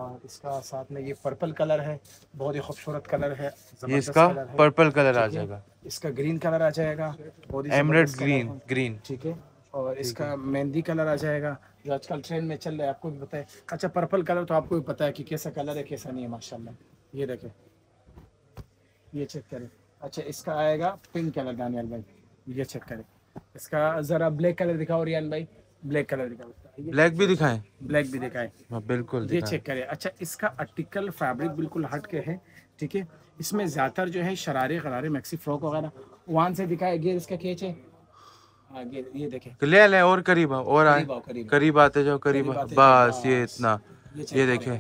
और इसका साथ में ये पर्पल कलर है बहुत ही खूबसूरत कलर है ये इसका कलर है। पर्पल कलर आ जाएगा इसका ग्रीन कलर आ जाएगा बहुत ही एमरेड ग्रीन ग्रीन ठीक है और इसका मेहंदी कलर आ जाएगा जो आजकल ट्रेंड में चल रहा है आपको भी पता है अच्छा पर्पल कलर तो आपको भी पता है कि कैसा कलर है कैसा नहीं है माशाल्लाह ये देखे ये चेक करे अच्छा इसका आएगा पिंक कलर दानियाल भाई ये चेक करे इसका ज़रा ब्लैक कलर दिखाओ रियान भाई ब्लैक कलर का ब्लैक भी दिखाएं ब्लैक भी दिखाएं हाँ, बिल्कुल ये चेक करें अच्छा इसका आर्टिकल फैब्रिक बिल्कुल हट के है ठीक है इसमें ज़्यादातर जो है शरारे गरारे मैक्सी फ्रॉक वगैरह वन से दिखाए गेर इसका खेच है हाँ, ये देखे ले ले और करीब और करीब आते जाओ करीब बस ये हाँ, इतना ये देखे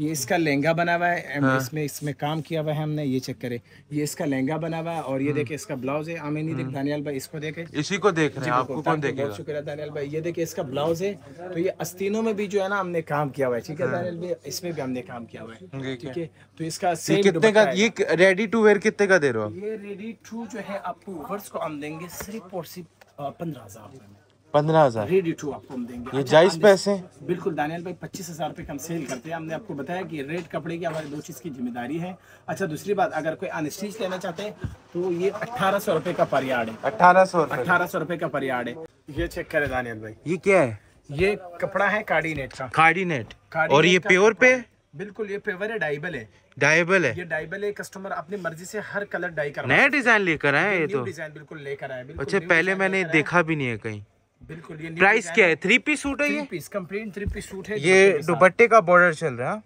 ये इसका लहंगा बना हुआ है हाँ। इसमें इसमें काम किया हुआ है हमने ये चेक करे ये इसका लहंगा बना हुआ है और ये हम्म। देखे इसका ब्लाउज है आमिर नहीं हम्म। देख दानियाल भाई इसको देखे इसी को देख रहे हैं आपको कौन देखेगा शुक्रिया दानियाल भाई ये देखे इसका ब्लाउज है तो ये अस्तिनों में भी जो है ना हमने काम किया हुआ है ठीक है हाँ। दानियाल भाई इसमें भी हमने काम किया हुआ है ठीक है तो इसका कितने का ये रेडी टू वेयर कितने का दे रहे हो ये रेडी टू जो है आपको वर्ड्स को हम देंगे सिर्फ और सिर्फ पंद्रह हजार रुपए में पंद्रह हजार रेडी टू आपको हम देंगे ये अच्छा, जायज पैसे बिल्कुल दानियाल भाई पच्चीस हजार रुपए हम सेल करते हैं हमने आपको बताया कि रेड कपड़े की हमारी दो चीज़ की जिम्मेदारी है अच्छा दूसरी बात अगर कोई अनस्टिच लेना चाहते हैं तो ये अठारह सौ रुपये का परियाड है अठारह सौ अठारह सौ रुपये का परियाड है ये चेक करे दानियाल भाई ये क्या है ये कपड़ा है कार्डिनेट का कार्डिनेट और ये प्योर पे बिल्कुल ये प्योर है डाइबल है डाइबल है ये डाइबल है कस्टमर अपनी मर्जी से हर कलर डाई कर नया डिजाइन लेकर आए ये तो डिजाइन बिल्कुल लेकर आए अच्छा पहले मैंने देखा भी नहीं है कहीं बिल्कुल ये प्राइस क्या है थ्री पीस सूट है ये piece complete three piece suit है ये दुपट्टे का बॉर्डर चल रहा है हाँ?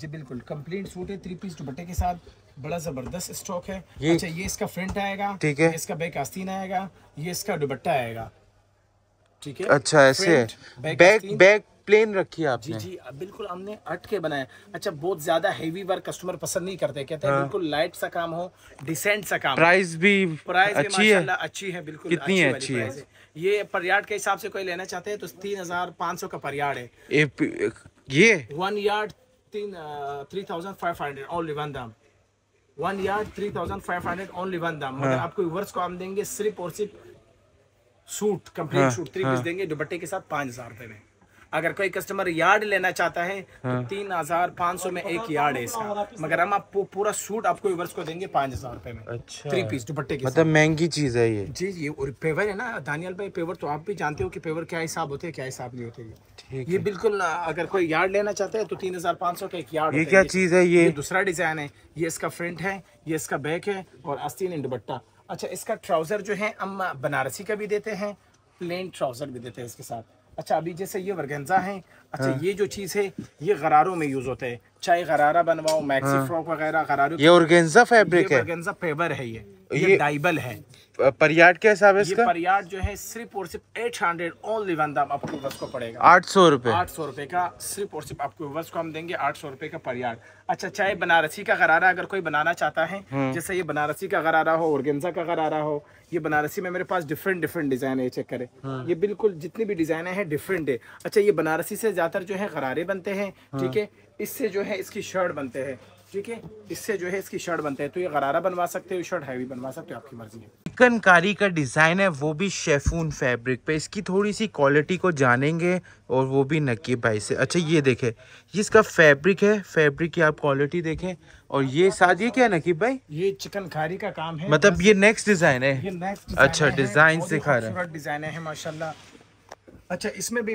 जी बिल्कुल कंप्लीट सूट है थ्री पीस दुपट्टे के साथ बड़ा जबरदस्त स्टॉक है ये अच्छा ये इसका फ्रंट आएगा ठीक है इसका बैक आस्तीन आएगा ये इसका दुपट्टा आएगा ठीक है अच्छा ऐसे बैक बैक प्लेन रखी है आपने जी जी बिल्कुल हमने अटके बनाया अच्छा बहुत ज्यादा हेवी वर्क कस्टमर पसंद नहीं करते कहते हैं हाँ। बिल्कुल लाइट सा काम हो डिसेंट सा काम प्राइस भी प्राइस अच्छी है अच्छी है बिल्कुल कितनी अच्छी है ये पर यार्ड के हिसाब से कोई लेना चाहते हैं तो तीन हजार पाँच सौ का पर यार्ड है ए, ये वन यार्ड तीन three thousand five hundred only one दाम one yard three thousand five hundred only one दाम मगर हाँ। आपको वर्ष को हम देंगे सिर्फ और सिर्फ सूट कंप्लीट हाँ, सूट थ्री पीस हाँ, देंगे दुपट्टे के साथ पाँच हजार रुपए में अगर कोई कस्टमर यार्ड लेना चाहता है तो हाँ। तो तीन हजार पाँच सौ में एक यार्ड है इसका मगर हम आपको पूरा सूट आपको व्यूवर्स को देंगे पाँच हजार रुपए में अच्छा थ्री पीस दुपट्टे की मतलब महंगी चीज है ये जी ये और पेवर है ना दानियल भाई पेवर तो आप भी जानते हो कि पेवर क्या हिसाब होते हैं क्या हिसाब नहीं होते ये बिल्कुल अगर कोई यार्ड लेना चाहता है तो तीन हजार पाँच सौ का एक यार्ड क्या चीज है ये दूसरा डिजाइन है ये इसका फ्रंट है ये इसका बैक है और अस्तीन एंड दुपट्टा अच्छा इसका ट्राउजर जो है हम बनारसी का भी देते हैं प्लेन ट्राउजर भी देते हैं इसके साथ अच्छा अभी जैसे ये वर्गेंजा हैं अच्छा हाँ। ये जो चीज है ये गरारों में यूज होता है चाहे गरारा बनवाओ मैक्सी हाँ। फ्रॉक वगैरह गरारों ये ऑर्गेन्जा फैब्रिक है ऑर्गेन्जा फेबर है ये ये डाइबल है परियाड क्या हिसाब है इसका जो है सिर्फ और सिर्फ एट हंड्रेड ओनली वन दाम आपको बस को पड़ेगा आठ सौ रुपए आठ सौ रुपए का सिर्फ और सिर्फ आपको बस को हम देंगे आठ सौ रुपए का परियाड अच्छा चाहे बनारसी का गरारा अगर कोई बनाना चाहता है हाँ। जैसे ये बनारसी का गरारा हो ऑर्गेन्जा का गरारा हो ये बनारसी में मेरे पास डिफरेंट डिफरेंट डिजाइन है चेक करे हाँ। ये बिल्कुल जितनी भी डिजाइन है डिफरेंट है अच्छा ये बनारसी से ज़्यादातर जो है गरारे बनते हैं हाँ। ठीक है इससे जो है इसकी शर्ट बनते हैं ठीक है इससे जो है इसकी शर्ट बनते हैं तो ये गरारा बनवा सकते हो शर्ट हैवी बनवा सकते हो आपकी मर्जी है चिकनकारी का डिज़ाइन है वो भी शेफून फैब्रिक पे इसकी थोड़ी सी क्वालिटी को जानेंगे और वो भी नकीब भाई से अच्छा ये देखें ये इसका फैब्रिक है फैब्रिक की आप क्वालिटी देखें और ये साथ ये क्या है नकीब भाई ये चिकनकारी का काम है मतलब ये नेक्स्ट डिज़ाइन है ये नेक्स्ट अच्छा डिज़ाइन सिखा रहे हैं डिज़ाइन है माशाल्लाह अच्छा इसमें भी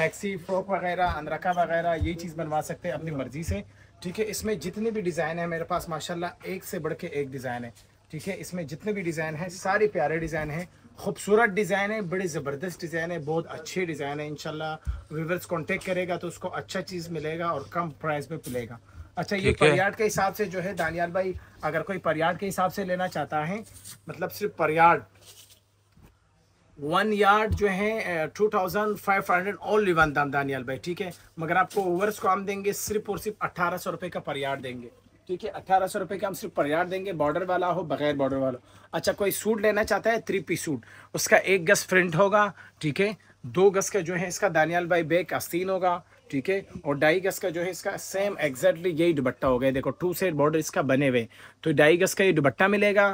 मैक्सी फ्रॉक वगैरह अनरका वगैरह ये चीज़ बनवा सकते हैं अपनी मर्जी से ठीक है इसमें जितने भी डिज़ाइन है मेरे पास माशाल्लाह एक से बढ़ के एक डिज़ाइन है ठीक है इसमें जितने भी डिज़ाइन है सारे प्यारे डिज़ाइन हैं खूबसूरत डिज़ाइन है बड़े ज़बरदस्त डिज़ाइन है बहुत अच्छे डिज़ाइन है इनशाला व्यूवर्स कॉन्टेक्ट करेगा तो उसको अच्छा चीज़ मिलेगा और कम प्राइस में मिलेगा अच्छा ये परियाड के हिसाब से जो है दानियाल भाई अगर कोई परियाड के हिसाब से लेना चाहता है मतलब सिर्फ परियाड वन यार्ड जो है two thousand five hundred one दाम दानियाल भाई ठीक है मगर आपको ओवर्स को हम देंगे सिर्फ और सिर्फ अट्ठारह सौ रुपये का पर यार्ड देंगे ठीक है अट्ठारह सौ रुपये का हम सिर्फ पर यार्ड देंगे बॉर्डर वाला हो बगैर बॉर्डर वाला अच्छा कोई सूट लेना चाहता है थ्री पी सूट उसका एक गज फ्रंट होगा ठीक है दो गज का जो है इसका दानियाल भाई बैग आस्तीन होगा ठीक है और डाइगस का जो है इसका सेम एग्जैक्टली यही दुबट्टा हो गया देखो टू सेट बॉर्डर इसका बने हुए तो डाइगस गज का ये दुबट्टा मिलेगा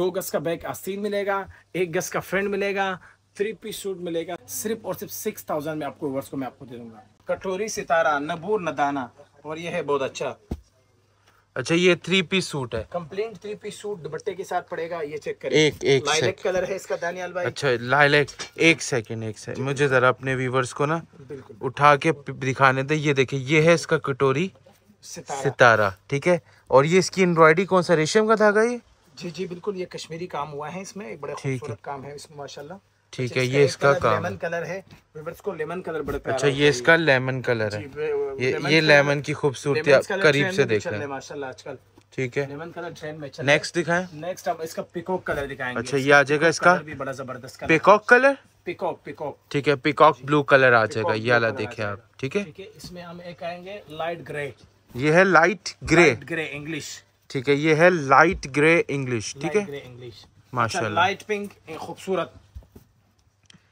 दो गज का बैक आस्तीन मिलेगा एक गज का फ्रंट मिलेगा थ्री पीस सूट मिलेगा सिर्फ और सिर्फ सिक्स थाउजेंड में आपको वर्ष को मैं आपको दे दूंगा कटोरी सितारा नबूर नदाना और यह है बहुत अच्छा अच्छा ये थ्री पीस सूट है कंप्लीट थ्री पीस सूट दुपट्टे के साथ पड़ेगा ये चेक करें एक एक लाइलेक कलर है इसका दानियाल भाई अच्छा लाइलेक एक सेकंड एक सेकंड मुझे जरा अपने व्यूवर्स को ना उठा के दिखाने दे ये देखिए ये है इसका कटोरी सितारा, ठीक है और ये इसकी एम्ब्रॉयडरी कौन सा रेशम का धागा ये जी जी बिल्कुल ये कश्मीरी काम हुआ है इसमें एक बड़ा खूबसूरत काम है इसमें माशाल्लाह ठीक अच्छा, है ये इसका काम अच्छा, लेमन कलर है को लेमन कलर बड़ा अच्छा ये इसका लेमन कलर है ये लेमन की खूबसूरती आप करीब से देख रहे हैं माशाल्लाह आजकल ठीक है लेमन कलर ट्रेंड में नेक्स्ट दिखाएं नेक्स्ट हम इसका पिकॉक कलर दिखाएंगे अच्छा ये आ जाएगा इसका बड़ा जबरदस्त पिकॉक कलर पिकॉक पिकॉक ठीक है पिकॉक ब्लू कलर आ जाएगा ये वाला देखिए आप ठीक है इसमें हम एक आएंगे लाइट ग्रे ये है लाइट ग्रे ग्रे इंग्लिश ठीक है ये है लाइट ग्रे इंग्लिश ठीक है इंग्लिश अच्छा, माशाल्लाह लाइट पिंक खूबसूरत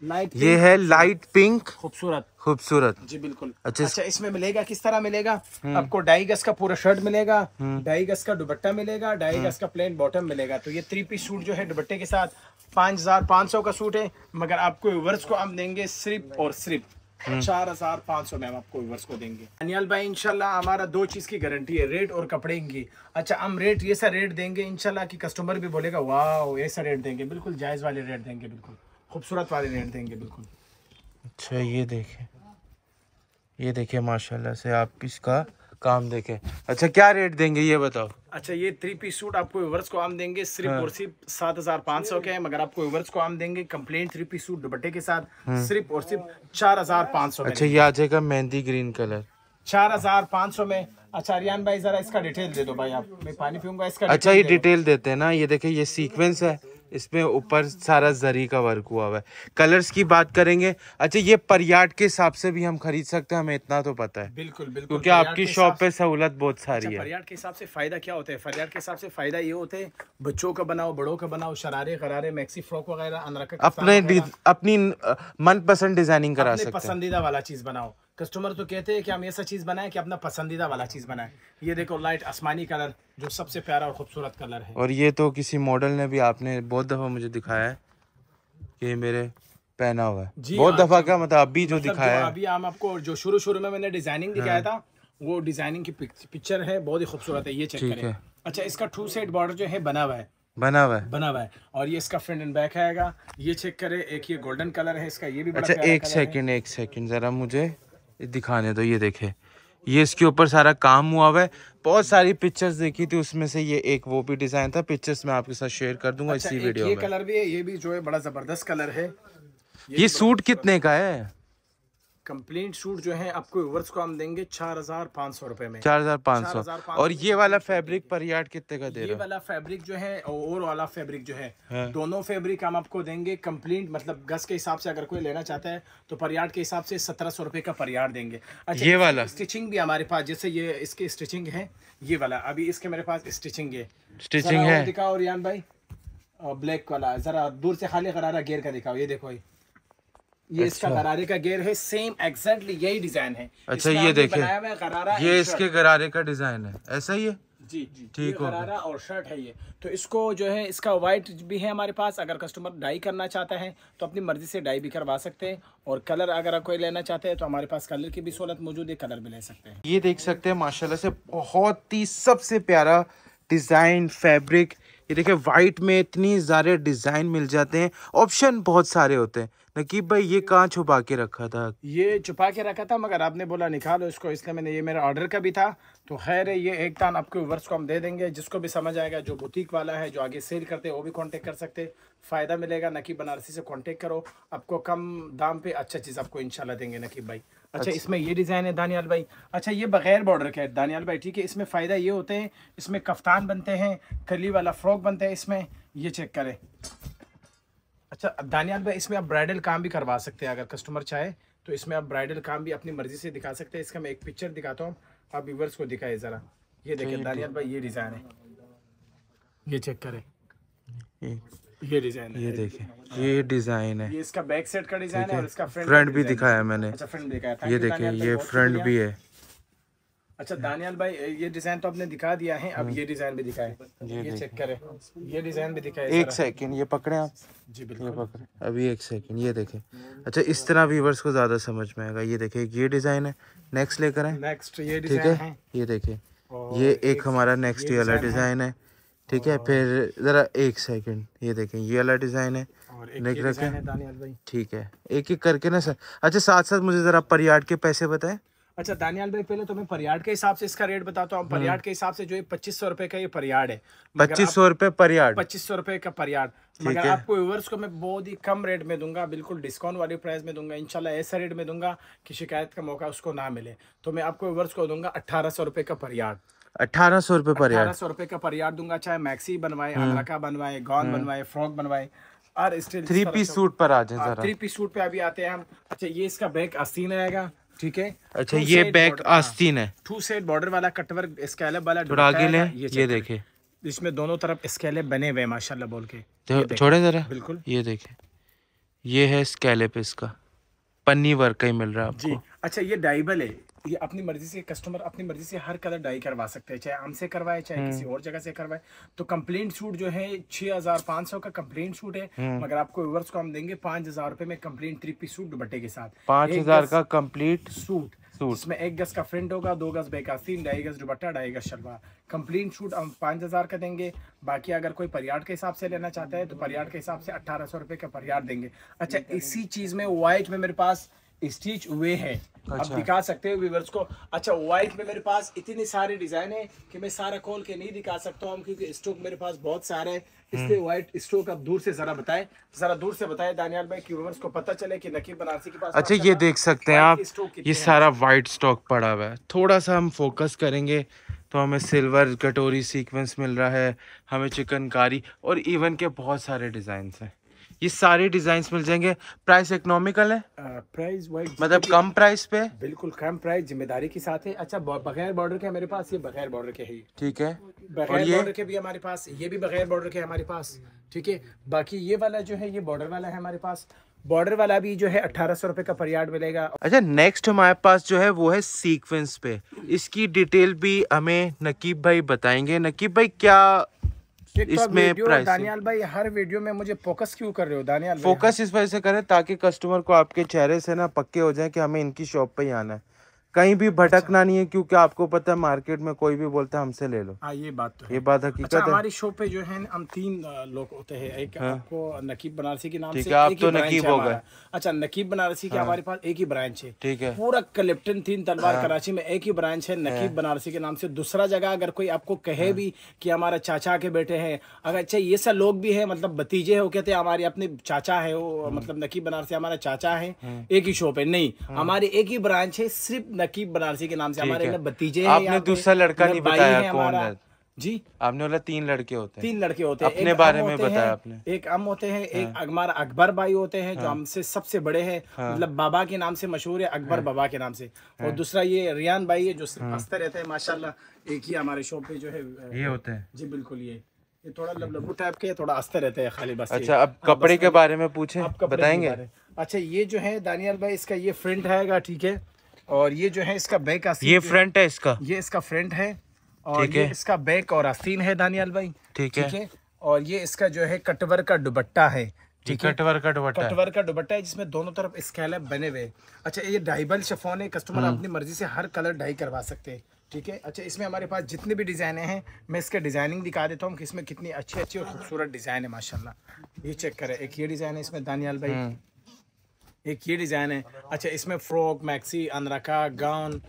लाइट ये है लाइट पिंक खूबसूरत खूबसूरत जी बिल्कुल अच्छा अच्छा इसमें मिलेगा किस तरह मिलेगा हम्म। आपको ढाई गज का पूरा शर्ट मिलेगा ढाई हम्म। गज का दुबट्टा मिलेगा ढाई गज हम्म। का प्लेन बॉटम मिलेगा तो ये थ्री पीस सूट जो है दुबट्टे के साथ पांच हजार पाँच सौ का सूट है मगर आपको वर्ष को हम देंगे सिर्फ और सिर्फ चार हजार पाँच सौ में हम आपको वर्ष को देंगे अनियल भाई इनशाला हमारा दो चीज़ की गारंटी है रेट और कपड़े की अच्छा हम रेट ये सा रेट देंगे इनशाला की कस्टमर भी बोलेगा वाह ऐसा रेट देंगे बिल्कुल जायज़ वाले रेट देंगे बिल्कुल खूबसूरत वाले रेट देंगे बिल्कुल अच्छा ये देखे ये देखिए माशाल्लाह से आप इसका काम देखे अच्छा क्या रेट देंगे ये बताओ अच्छा ये थ्री पीस सूट आपको को आम देंगे सिर्फ हाँ। और सिर्फ सात हजार पाँच सौ के हैं मगर आपको को आम देंगे कम्प्लेन थ्री पीस सूट दुपट्टे के साथ हाँ। सिर्फ और सिर्फ चार हजार पाँच सौ अच्छा ये आ जाएगा मेहंदी ग्रीन कलर चार हजार पाँच सौ में अच्छा रियान भाई जरा इसका डिटेल दे दो भाई आप मैं पानी पीऊंगा इसका अच्छा ये डिटेल देते है ना ये देखे ये सीक्वेंस है इसमें ऊपर सारा जरी का वर्क हुआ हुआ है कलर्स की बात करेंगे अच्छा ये पर के हिसाब से भी हम खरीद सकते हैं हमें इतना तो पता है बिल्कुल बिल्कुल क्योंकि आपकी शॉप पे सहूलत बहुत अच्छा, सारी है फरियाड के हिसाब से फायदा क्या होता है फरियाड के हिसाब से फायदा ये होते है बच्चों का बनाओ बड़ों का बनाओ शरारे गरारे मैक्सी फ्रॉक वगैरह अपने अपनी मनपसंद डिजाइनिंग करा सकते पसंदीदा वाला चीज बनाओ कस्टमर तो कहते हैं कि हम ऐसा चीज़ बनाएं कि अपना पसंदीदा वाला चीज़ बनाएं ये देखो लाइट आसमानी कलर जो सबसे प्यारा और ख़ूबसूरत कलर है और ये तो किसी मॉडल ने भी आपने बहुत दफ़ा मुझे दिखाया है कि मेरे पहना हुआ है जी बहुत हाँ। दफ़ा का मतलब अभी मतलब जो दिखाया है अभी हम आपको जो शुरू शुरू में मैंने डिज़ाइनिंग हाँ। दिखाया था वो डिज़ाइनिंग की पिक्चर है बहुत ही खूबसूरत है ये चेक करें अच्छा इसका टू सेट बॉर्डर जो है बना हुआ है बना हुआ है बना हुआ है और ये इसका फ्रंट एंड बैक आएगा ये चेक करें एक ये गोल्डन कलर है इसका ये भी अच्छा एक सेकंड एक सेकंड जरा मुझे दिखाने दो ये देखे ये इसके ऊपर सारा काम हुआ हुआ है बहुत सारी पिक्चर्स देखी थी उसमें से ये एक वो भी डिजाइन था पिक्चर्स मैं आपके साथ शेयर कर दूंगा अच्छा, इसी वीडियो ये में कलर भी है ये भी जो है बड़ा जबरदस्त कलर है ये, ये सूट कितने का है कंप्लीट सूट जो है आपको व्यूवर्स को हम देंगे चार हजार पाँच सौ रुपए में चार हजार पाँच सौ और ये वाला फैब्रिक पर यार्ड कितने का दे रहे ये वाला फैब्रिक जो है और वाला फैब्रिक जो है, हाँ। दोनों फैब्रिक हम आपको देंगे कंप्लीट मतलब गज के हिसाब से अगर कोई लेना चाहता है तो पर यार्ड के हिसाब से सत्रह सौ रुपए का पर यार्ड देंगे अच्छा ये वाला स्टिचिंग भी हमारे पास जैसे ये इसके स्टिचिंग है ये वाला अभी इसके मेरे पास स्टिचिंग है स्टिचिंग है दिखाओ रियान भाई ब्लैक वाला जरा दूर से खाली करारा गेर का दिखाओ ये देखो ये ये अच्छा।, अच्छा। इसका गरारे का गेयर है सेम एग्जैक्टली यही डिजाइन है अच्छा ये देखिए ये इसके गरारे का डिजाइन है ऐसा ही है जी जी ठीक है और शर्ट है ये तो इसको जो है इसका वाइट भी है हमारे पास अगर कस्टमर डाई करना चाहता है तो अपनी मर्जी से डाई भी करवा सकते हैं और कलर अगर कोई लेना चाहते हैं तो हमारे पास कलर की भी सहूलत मौजूद है कलर भी ले सकते हैं ये देख सकते हैं माशाल्लाह से बहुत ही सबसे प्यारा डिज़ाइन फैब्रिक ये देखिए वाइट में इतनी सारे डिज़ाइन मिल जाते हैं ऑप्शन बहुत सारे होते हैं नकीब भाई ये कहाँ छुपा के रखा था ये छुपा के रखा था मगर आपने बोला निकालो इसको इसलिए मैंने ये मेरा ऑर्डर का भी था तो खैर ये एक तान आपके व्यूवर्स को हम दे देंगे जिसको भी समझ आएगा जो बुटीक वाला है जो आगे सेल करते हैं वो भी कॉन्टेक्ट कर सकते फ़ायदा मिलेगा नकीब बनारसी से कॉन्टेक्ट करो आपको कम दाम पर अच्छा चीज़ आपको इनशाला देंगे नकीब भाई अच्छा, अच्छा, इसमें ये डिज़ाइन है दानियाल भाई अच्छा ये बगैर बॉर्डर के दानियाल भाई ठीक है इसमें फ़ायदा ये होते हैं इसमें कफ्तान बनते हैं कली वाला फ्रॉक बनता है इसमें ये चेक करें अच्छा दानियाल भाई इसमें आप ब्राइडल काम भी करवा सकते हैं अगर कस्टमर चाहे तो इसमें आप ब्राइडल काम भी अपनी मर्जी से दिखा सकते हैं इसका मैं एक पिक्चर दिखाता हूँ आप व्यूवर्स को दिखाए ज़रा ये देखें दानियाल भाई ये डिज़ाइन है ये चेक करें ये डिजाइन है ये देखिए ये डिजाइन है ये इसका बैक सेट का डिजाइन है और इसका फ्रंट फ्रंट भी दिखाया मैंने अच्छा फ्रंट दिखाया ये देखिए ये फ्रंट भी है अच्छा दानियाल भाई ये डिजाइन तो आपने दिखा दिया है अब हाँ। ये डिजाइन भी दिखाए ये, ये चेक करें ये डिजाइन भी दिखाए एक सेकंड ये पकड़े आप जी बिल्कुल ये पकड़े अभी एक सेकंड ये देखें अच्छा इस तरह व्यूवर्स को ज्यादा समझ में आएगा ये देखें ये डिजाइन है नेक्स्ट लेकर आए नेक्स्ट ये ठीक है ये देखें ये एक हमारा नेक्स्ट वाला डिजाइन है ठीक है फिर ज़रा एक सेकंड ये देखें ये वाला डिज़ाइन है नेक रखें ठीक है एक एक करके ना सर अच्छा साथ साथ मुझे ज़रा परियाड के पैसे बताएं अच्छा दानियाल भाई पहले तो मैं परियाड के हिसाब से इसका रेट बताता हूँ परियाड हम्म। के हिसाब से जो ये पच्चीस सौ रुपए का ये परियाड है पच्चीस सौ रुपए परियाड पच्चीस सौ रुपए का परियाड मगर आपको व्यूवर्स को मैं बहुत ही कम रेट में दूंगा बिल्कुल डिस्काउंट वाली प्राइस में दूंगा इंशाल्लाह ऐसा रेट में दूंगा कि शिकायत का मौका उसको ना मिले तो मैं आपको व्यूवर्स को दूंगा अट्ठारह सौ रुपए का परियाड अठारह सौ रुपए पर यार सौ रुपए का पर यार दूंगा चाहे मैक्सी बनवाए हाँ। अदरका बनवाए गॉन हाँ। बनवाए फ्रॉक बनवाए और स्टिल थ्री पीस सूट पर आ जाए थ्री पीस सूट पे अभी आते हैं हम अच्छा ये इसका बैग अस्तीन आएगा ठीक है अच्छा ये बैग आस्तीन हाँ। है टू सेट बॉर्डर वाला कटवर स्केलेब वाला थोड़ा आगे ले ये, देखे इसमें दोनों तरफ स्केलेब बने हुए माशाल्लाह बोल के तो छोड़े जरा बिल्कुल ये देखे ये है स्केलेब इसका पन्नी वर्क ही मिल रहा है आपको। जी अच्छा ये डाइबल है ये अपनी मर्जी से कस्टमर अपनी मर्जी से हर कलर डाई करवा सकते हैं चाहे हमसे करवाए चाहे हम्म। किसी और जगह से करवाए तो कंप्लेंट सूट जो है छह हजार पांच सौ का कंप्लेंट सूट है हम्म। मगर आपको व्यूवर्स को हम देंगे पांच हजार रुपए में कंप्लेंट थ्री पीस सूट दुपट्टे के साथ पाँच हजार का कंप्लीट सूट इसमें एक गज का फ्रंट होगा दो गज तीन ढाई गज दुपट्टा ढाई गज शलवार कंप्लीट सूट हम पांच हज़ार का देंगे बाकी अगर कोई परियाड के हिसाब से लेना चाहता है तो परियाड के हिसाब से अट्ठारह सौ रुपए का परियाड देंगे अच्छा इसी चीज़ में व्हाइट में मेरे पास स्टिच हुए है अच्छा। आप दिखा सकते हो व्यूवर्स को अच्छा व्हाइट में मेरे पास इतनी सारी डिजाइन है कि मैं सारा खोल के नहीं दिखा सकता हूँ क्योंकि स्टॉक मेरे पास बहुत सारे हैं इसलिए व्हाइट हम्म। स्टॉक आप दूर से जरा बताए जरा दूर से बताए दानियाल भाई व्यूवर्स को पता चले कि नकी बनारसी के पास अच्छा ये देख सकते हैं आप ये सारा व्हाइट स्टॉक पड़ा हुआ है थोड़ा सा हम फोकस करेंगे तो हमें सिल्वर कटोरी सीक्वेंस मिल रहा है हमें चिकनकारी और इवन के बहुत सारे डिजाइन हैं ये सारे डिजाइन मिल जाएंगे प्राइस इकोनॉमिकल है प्राइस uh, वाइज मतलब कम प्राइस पे बिल्कुल कम प्राइस जिम्मेदारी के साथ है अच्छा बगैर बॉर्डर के हमारे पास ये बगैर बॉर्डर के है ठीक है बगैर बॉर्डर के भी हमारे पास ये भी बगैर बॉर्डर के हमारे पास ठीक है बाकी ये वाला जो है ये बॉर्डर वाला है हमारे पास बॉर्डर वाला भी जो है अठारह सौ रुपए का पर यार्ड मिलेगा अच्छा नेक्स्ट हमारे पास जो है वो है सीक्वेंस पे इसकी डिटेल भी हमें नकीब भाई बताएंगे नकीब भाई क्या इसमें प्राइस दानियाल भाई हर वीडियो में मुझे फोकस क्यों कर रहे हो दानियाल फोकस इस वजह से करें ताकि कस्टमर को आपके चेहरे से ना पक्के हो जाए कि हमें इनकी शॉप पे ही आना है कहीं भी अच्छा। भटकना नहीं है क्योंकि आपको पता है मार्केट में कोई भी बोलता है हमसे ले लो आ, हाँ, ये बात तो है ये बात हकीकत अच्छा, है हमारी शो पे जो है हम तीन लोग होते हैं एक हाँ? आपको नकीब बनारसी के नाम से आप एक तो नकीब हो गए अच्छा नकीब बनारसी के हाँ। हमारे पास एक ही ब्रांच है ठीक है पूरा कलेप्टन तीन तलवार हाँ। कराची में एक ही ब्रांच है नकीब बनारसी के नाम से दूसरा जगह अगर कोई आपको कहे भी की हमारा चाचा के बेटे है अगर अच्छा ये सब लोग भी है मतलब भतीजे हो कहते हमारे अपने चाचा है वो मतलब नकीब बनारसी हमारा चाचा है एक ही शो पे नहीं हमारी एक ही ब्रांच है सिर्फ रकीब बनारसी के नाम से हमारे भतीजे आपने दूसरा लड़का नहीं बताया कौन है जी आपने बोला तीन लड़के होते हैं तीन लड़के होते हैं अपने बारे में बताया आपने एक हम होते हैं एक हमारा हाँ। अकबर भाई होते हैं जो हाँ। हमसे सबसे बड़े हैं हाँ। मतलब बाबा के नाम से मशहूर है अकबर बाबा के नाम से और दूसरा ये रियान भाई है जो हंसते रहते हैं माशाल्लाह एक ही हमारे शॉप पे जो है ये होते हैं जी बिल्कुल ये ये थोड़ा लबलबू मतलब टाइप के थोड़ा हंसते रहते हैं खाली बस अच्छा अब कपड़े के बारे में पूछे बताएंगे अच्छा ये जो है दानियाल भाई इसका ये फ्रेंड आएगा ठीक है और ये जो है इसका बैक आस्तीन ये फ्रंट है इसका ये इसका फ्रंट है और ये इसका बैक और आस्तीन है दानियाल भाई ठीक है और ये इसका जो है कटवर का दुबट्टा है कटवर का दुबट्टा कटवर का दुबट्टा है जिसमें दोनों तरफ स्कैलप बने हुए अच्छा ये डाइबल शफोन है कस्टमर हम्म। अपनी मर्जी से हर कलर डाई करवा सकते हैं ठीक है अच्छा इसमें हमारे पास जितने भी डिज़ाइने हैं मैं इसके डिज़ाइनिंग दिखा देता हूँ कि इसमें कितनी अच्छी अच्छी और खूबसूरत डिज़ाइन है माशाल्लाह ये चेक करें एक ये डिज़ाइन है इसमें दानियाल भाई हम्म। एक ये डिज़ाइन है अच्छा इसमें फ्रॉक मैक्सी अनरखा गाउन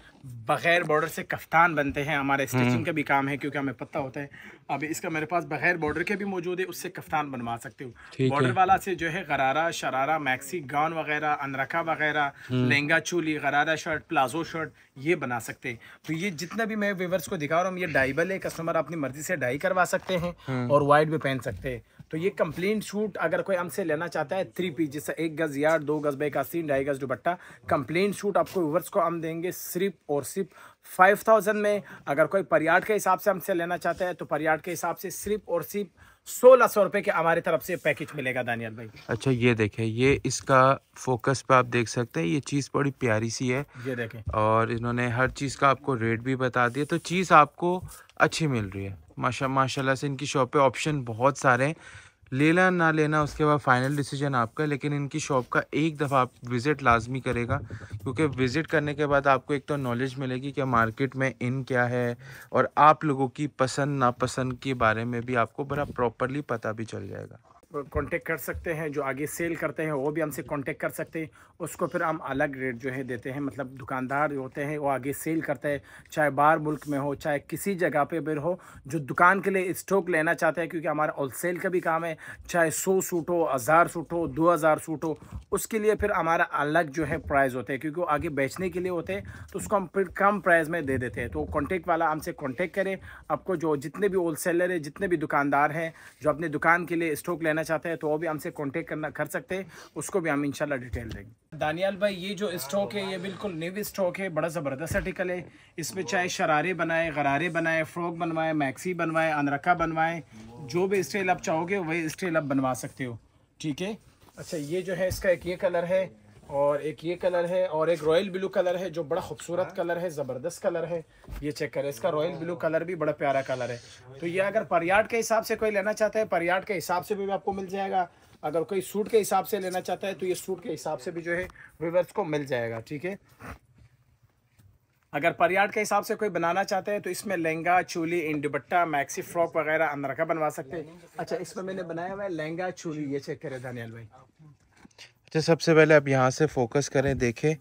बग़ैर बॉर्डर से कफ्तान बनते हैं हमारे स्टिचिंग हम्म। का भी काम है क्योंकि हमें पता होता है अब इसका मेरे पास बग़ैर बॉर्डर के भी मौजूद है उससे कफ्तान बनवा सकते हो बॉर्डर वाला से जो है गरारा शरारा मैक्सी गाउन वगैरह अनरखा वगैरह हम्म। लहंगा चूली गरारा शर्ट प्लाजो शर्ट ये बना सकते हैं तो ये जितना भी मैं व्यवर्स को दिखा रहा हूँ ये डाइबल है कस्टमर अपनी मर्ज़ी से डाई करवा सकते हैं हम्म। और वाइट भी पहन सकते हैं तो ये कंप्लीट शूट अगर कोई हमसे लेना चाहता है थ्री पीस जिससे एक गज़ यार दो गज़ बे का ढाई गज़ दुपट्टा कंप्लीट शूट आपको व्यूवर्स को हम देंगे सिर्फ और सिर्फ फाइव थाउजेंड में अगर कोई परियाट के हिसाब से हमसे लेना चाहता है तो परियाट के हिसाब से सिर्फ और सिर्फ सोलह सौ रुपये के हमारी तरफ से पैकेज मिलेगा दानियाल भाई अच्छा ये देखें ये इसका फोकस पे आप देख सकते हैं ये चीज़ बड़ी प्यारी सी है ये देखें और इन्होंने हर चीज़ का आपको रेट भी बता दिया तो चीज़ आपको अच्छी मिल रही है माशा माशाल्लाह से इनकी शॉप पे ऑप्शन बहुत सारे हैं लेना ना लेना उसके बाद फाइनल डिसीजन आपका लेकिन इनकी शॉप का एक दफ़ा आप विज़िट लाजमी करेगा क्योंकि विज़िट करने के बाद आपको एक तो नॉलेज मिलेगी कि मार्केट में इन क्या है और आप लोगों की पसंद नापसंद के बारे में भी आपको बड़ा प्रॉपरली पता भी चल जाएगा कांटेक्ट कर सकते हैं जो आगे सेल करते हैं वो भी हमसे कांटेक्ट कर सकते हैं उसको फिर हम अलग रेट जो है देते हैं मतलब दुकानदार जो होते हैं वो आगे सेल करते हैं चाहे बाहर मुल्क में हो चाहे किसी जगह पे भी हो जो दुकान के लिए स्टॉक लेना चाहते हैं क्योंकि हमारा होलसेल का भी काम है चाहे सौ सूट हो हज़ार सूट हो दो हज़ार सूट हो उसके लिए फिर हमारा अलग जो है प्राइस होते हैं क्योंकि वो आगे बेचने के लिए होते हैं तो उसको हम फिर कम प्राइस में दे देते हैं तो कॉन्टेक्ट वाला हमसे कॉन्टेक्ट करें आपको जो जितने भी सेलर है जितने भी दुकानदार हैं जो अपने दुकान के लिए स्टॉक लेना लेना चाहते हैं तो वो भी हमसे कॉन्टेक्ट करना कर सकते हैं उसको भी हम इनशाला डिटेल देंगे दानियाल भाई ये जो स्टॉक है ये बिल्कुल न्यू स्टॉक है बड़ा ज़बरदस्त आर्टिकल है इसमें चाहे शरारे बनाए गरारे बनाए फ्रॉक बनवाए मैक्सी बनवाए अनरखा बनवाए जो भी स्टेल आप चाहोगे वही स्टेल आप बनवा सकते हो ठीक है अच्छा ये जो है इसका एक ये कलर है और एक ये कलर है और एक रॉयल ब्लू कलर है जो बड़ा खूबसूरत हाँ। कलर है ज़बरदस्त कलर है ये चेक करें इसका रॉयल हाँ। ब्लू कलर भी बड़ा प्यारा कलर है तो ये अगर परियाट के हिसाब से कोई लेना चाहता है परियाड के हिसाब से भी आपको मिल जाएगा अगर कोई सूट के हिसाब से लेना चाहता है तो ये सूट के हिसाब से भी जो है व्यूवर्स को मिल जाएगा ठीक है अगर परियाट के हिसाब से कोई बनाना चाहते हैं तो इसमें लहंगा चूली इन दुपट्टा मैक्सी फ्रॉक वगैरह अंदर का बनवा सकते हैं अच्छा इसमें मैंने बनाया हुआ है लहंगा चूली ये चेक करें दानियाल भाई अच्छा सबसे पहले आप यहाँ से फोकस करें देखें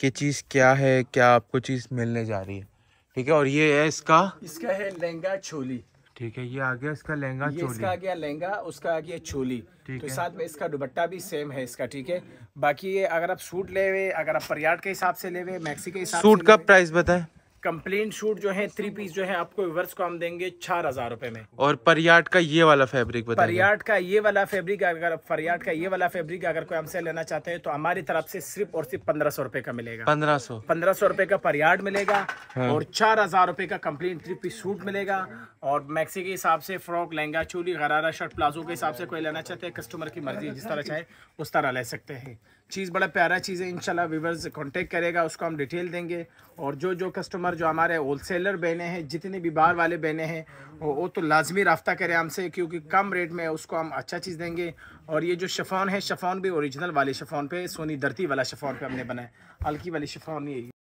कि चीज़ क्या है क्या आपको चीज़ मिलने जा रही है ठीक है और ये है इसका इसका है लहंगा छोली ठीक है ये आ गया इसका लहंगा चोली। इसका आ गया लहंगा उसका आ गया छोली तो साथ में इसका दुबट्टा भी सेम है इसका ठीक है बाकी ये अगर आप सूट ले हुए अगर आप परियाट के हिसाब से ले हुए मैक्सी के हिसाब सूट का प्राइस बताएं कंप्लेन शूट जो है थ्री पीस जो है आपको व्यूवर्स को हम देंगे चार हजार रुपए में और परियाट का ये वाला फैब्रिक परियाट का ये वाला फैब्रिक अगर परियाट का ये वाला फैब्रिक अगर कोई हमसे लेना चाहते हैं तो हमारी तरफ से सिर्फ और सिर्फ पंद्रह सौ रुपए का मिलेगा पंद्रह सौ पंद्रह सौ रुपए का परियाट मिलेगा हाँ। और चार हजार रुपए का कम्प्लीन थ्री पीस सूट मिलेगा और मैक्सी के हिसाब से फ्रॉक लहंगा चूली गरारा शर्ट प्लाजो के हिसाब से कोई लेना चाहते हैं कस्टमर की मर्जी जिस तरह चाहे उस तरह ले सकते हैं चीज़ बड़ा प्यारा चीज़ है इनशाला व्यूवर्स कॉन्टेक्ट करेगा उसको हम डिटेल देंगे और जो जो कस्टमर जो हमारे होलसेलर बहने हैं जितने भी बाहर वाले बहने हैं वो तो लाजमी रब्ता करें हमसे क्योंकि कम रेट में उसको हम अच्छा चीज़ देंगे और ये जो शफान है शफान भी ओरिजिनल वाले शफान पे सोनी धरती वाला शफान पे हमने बनाया हल्की वाली शफान ये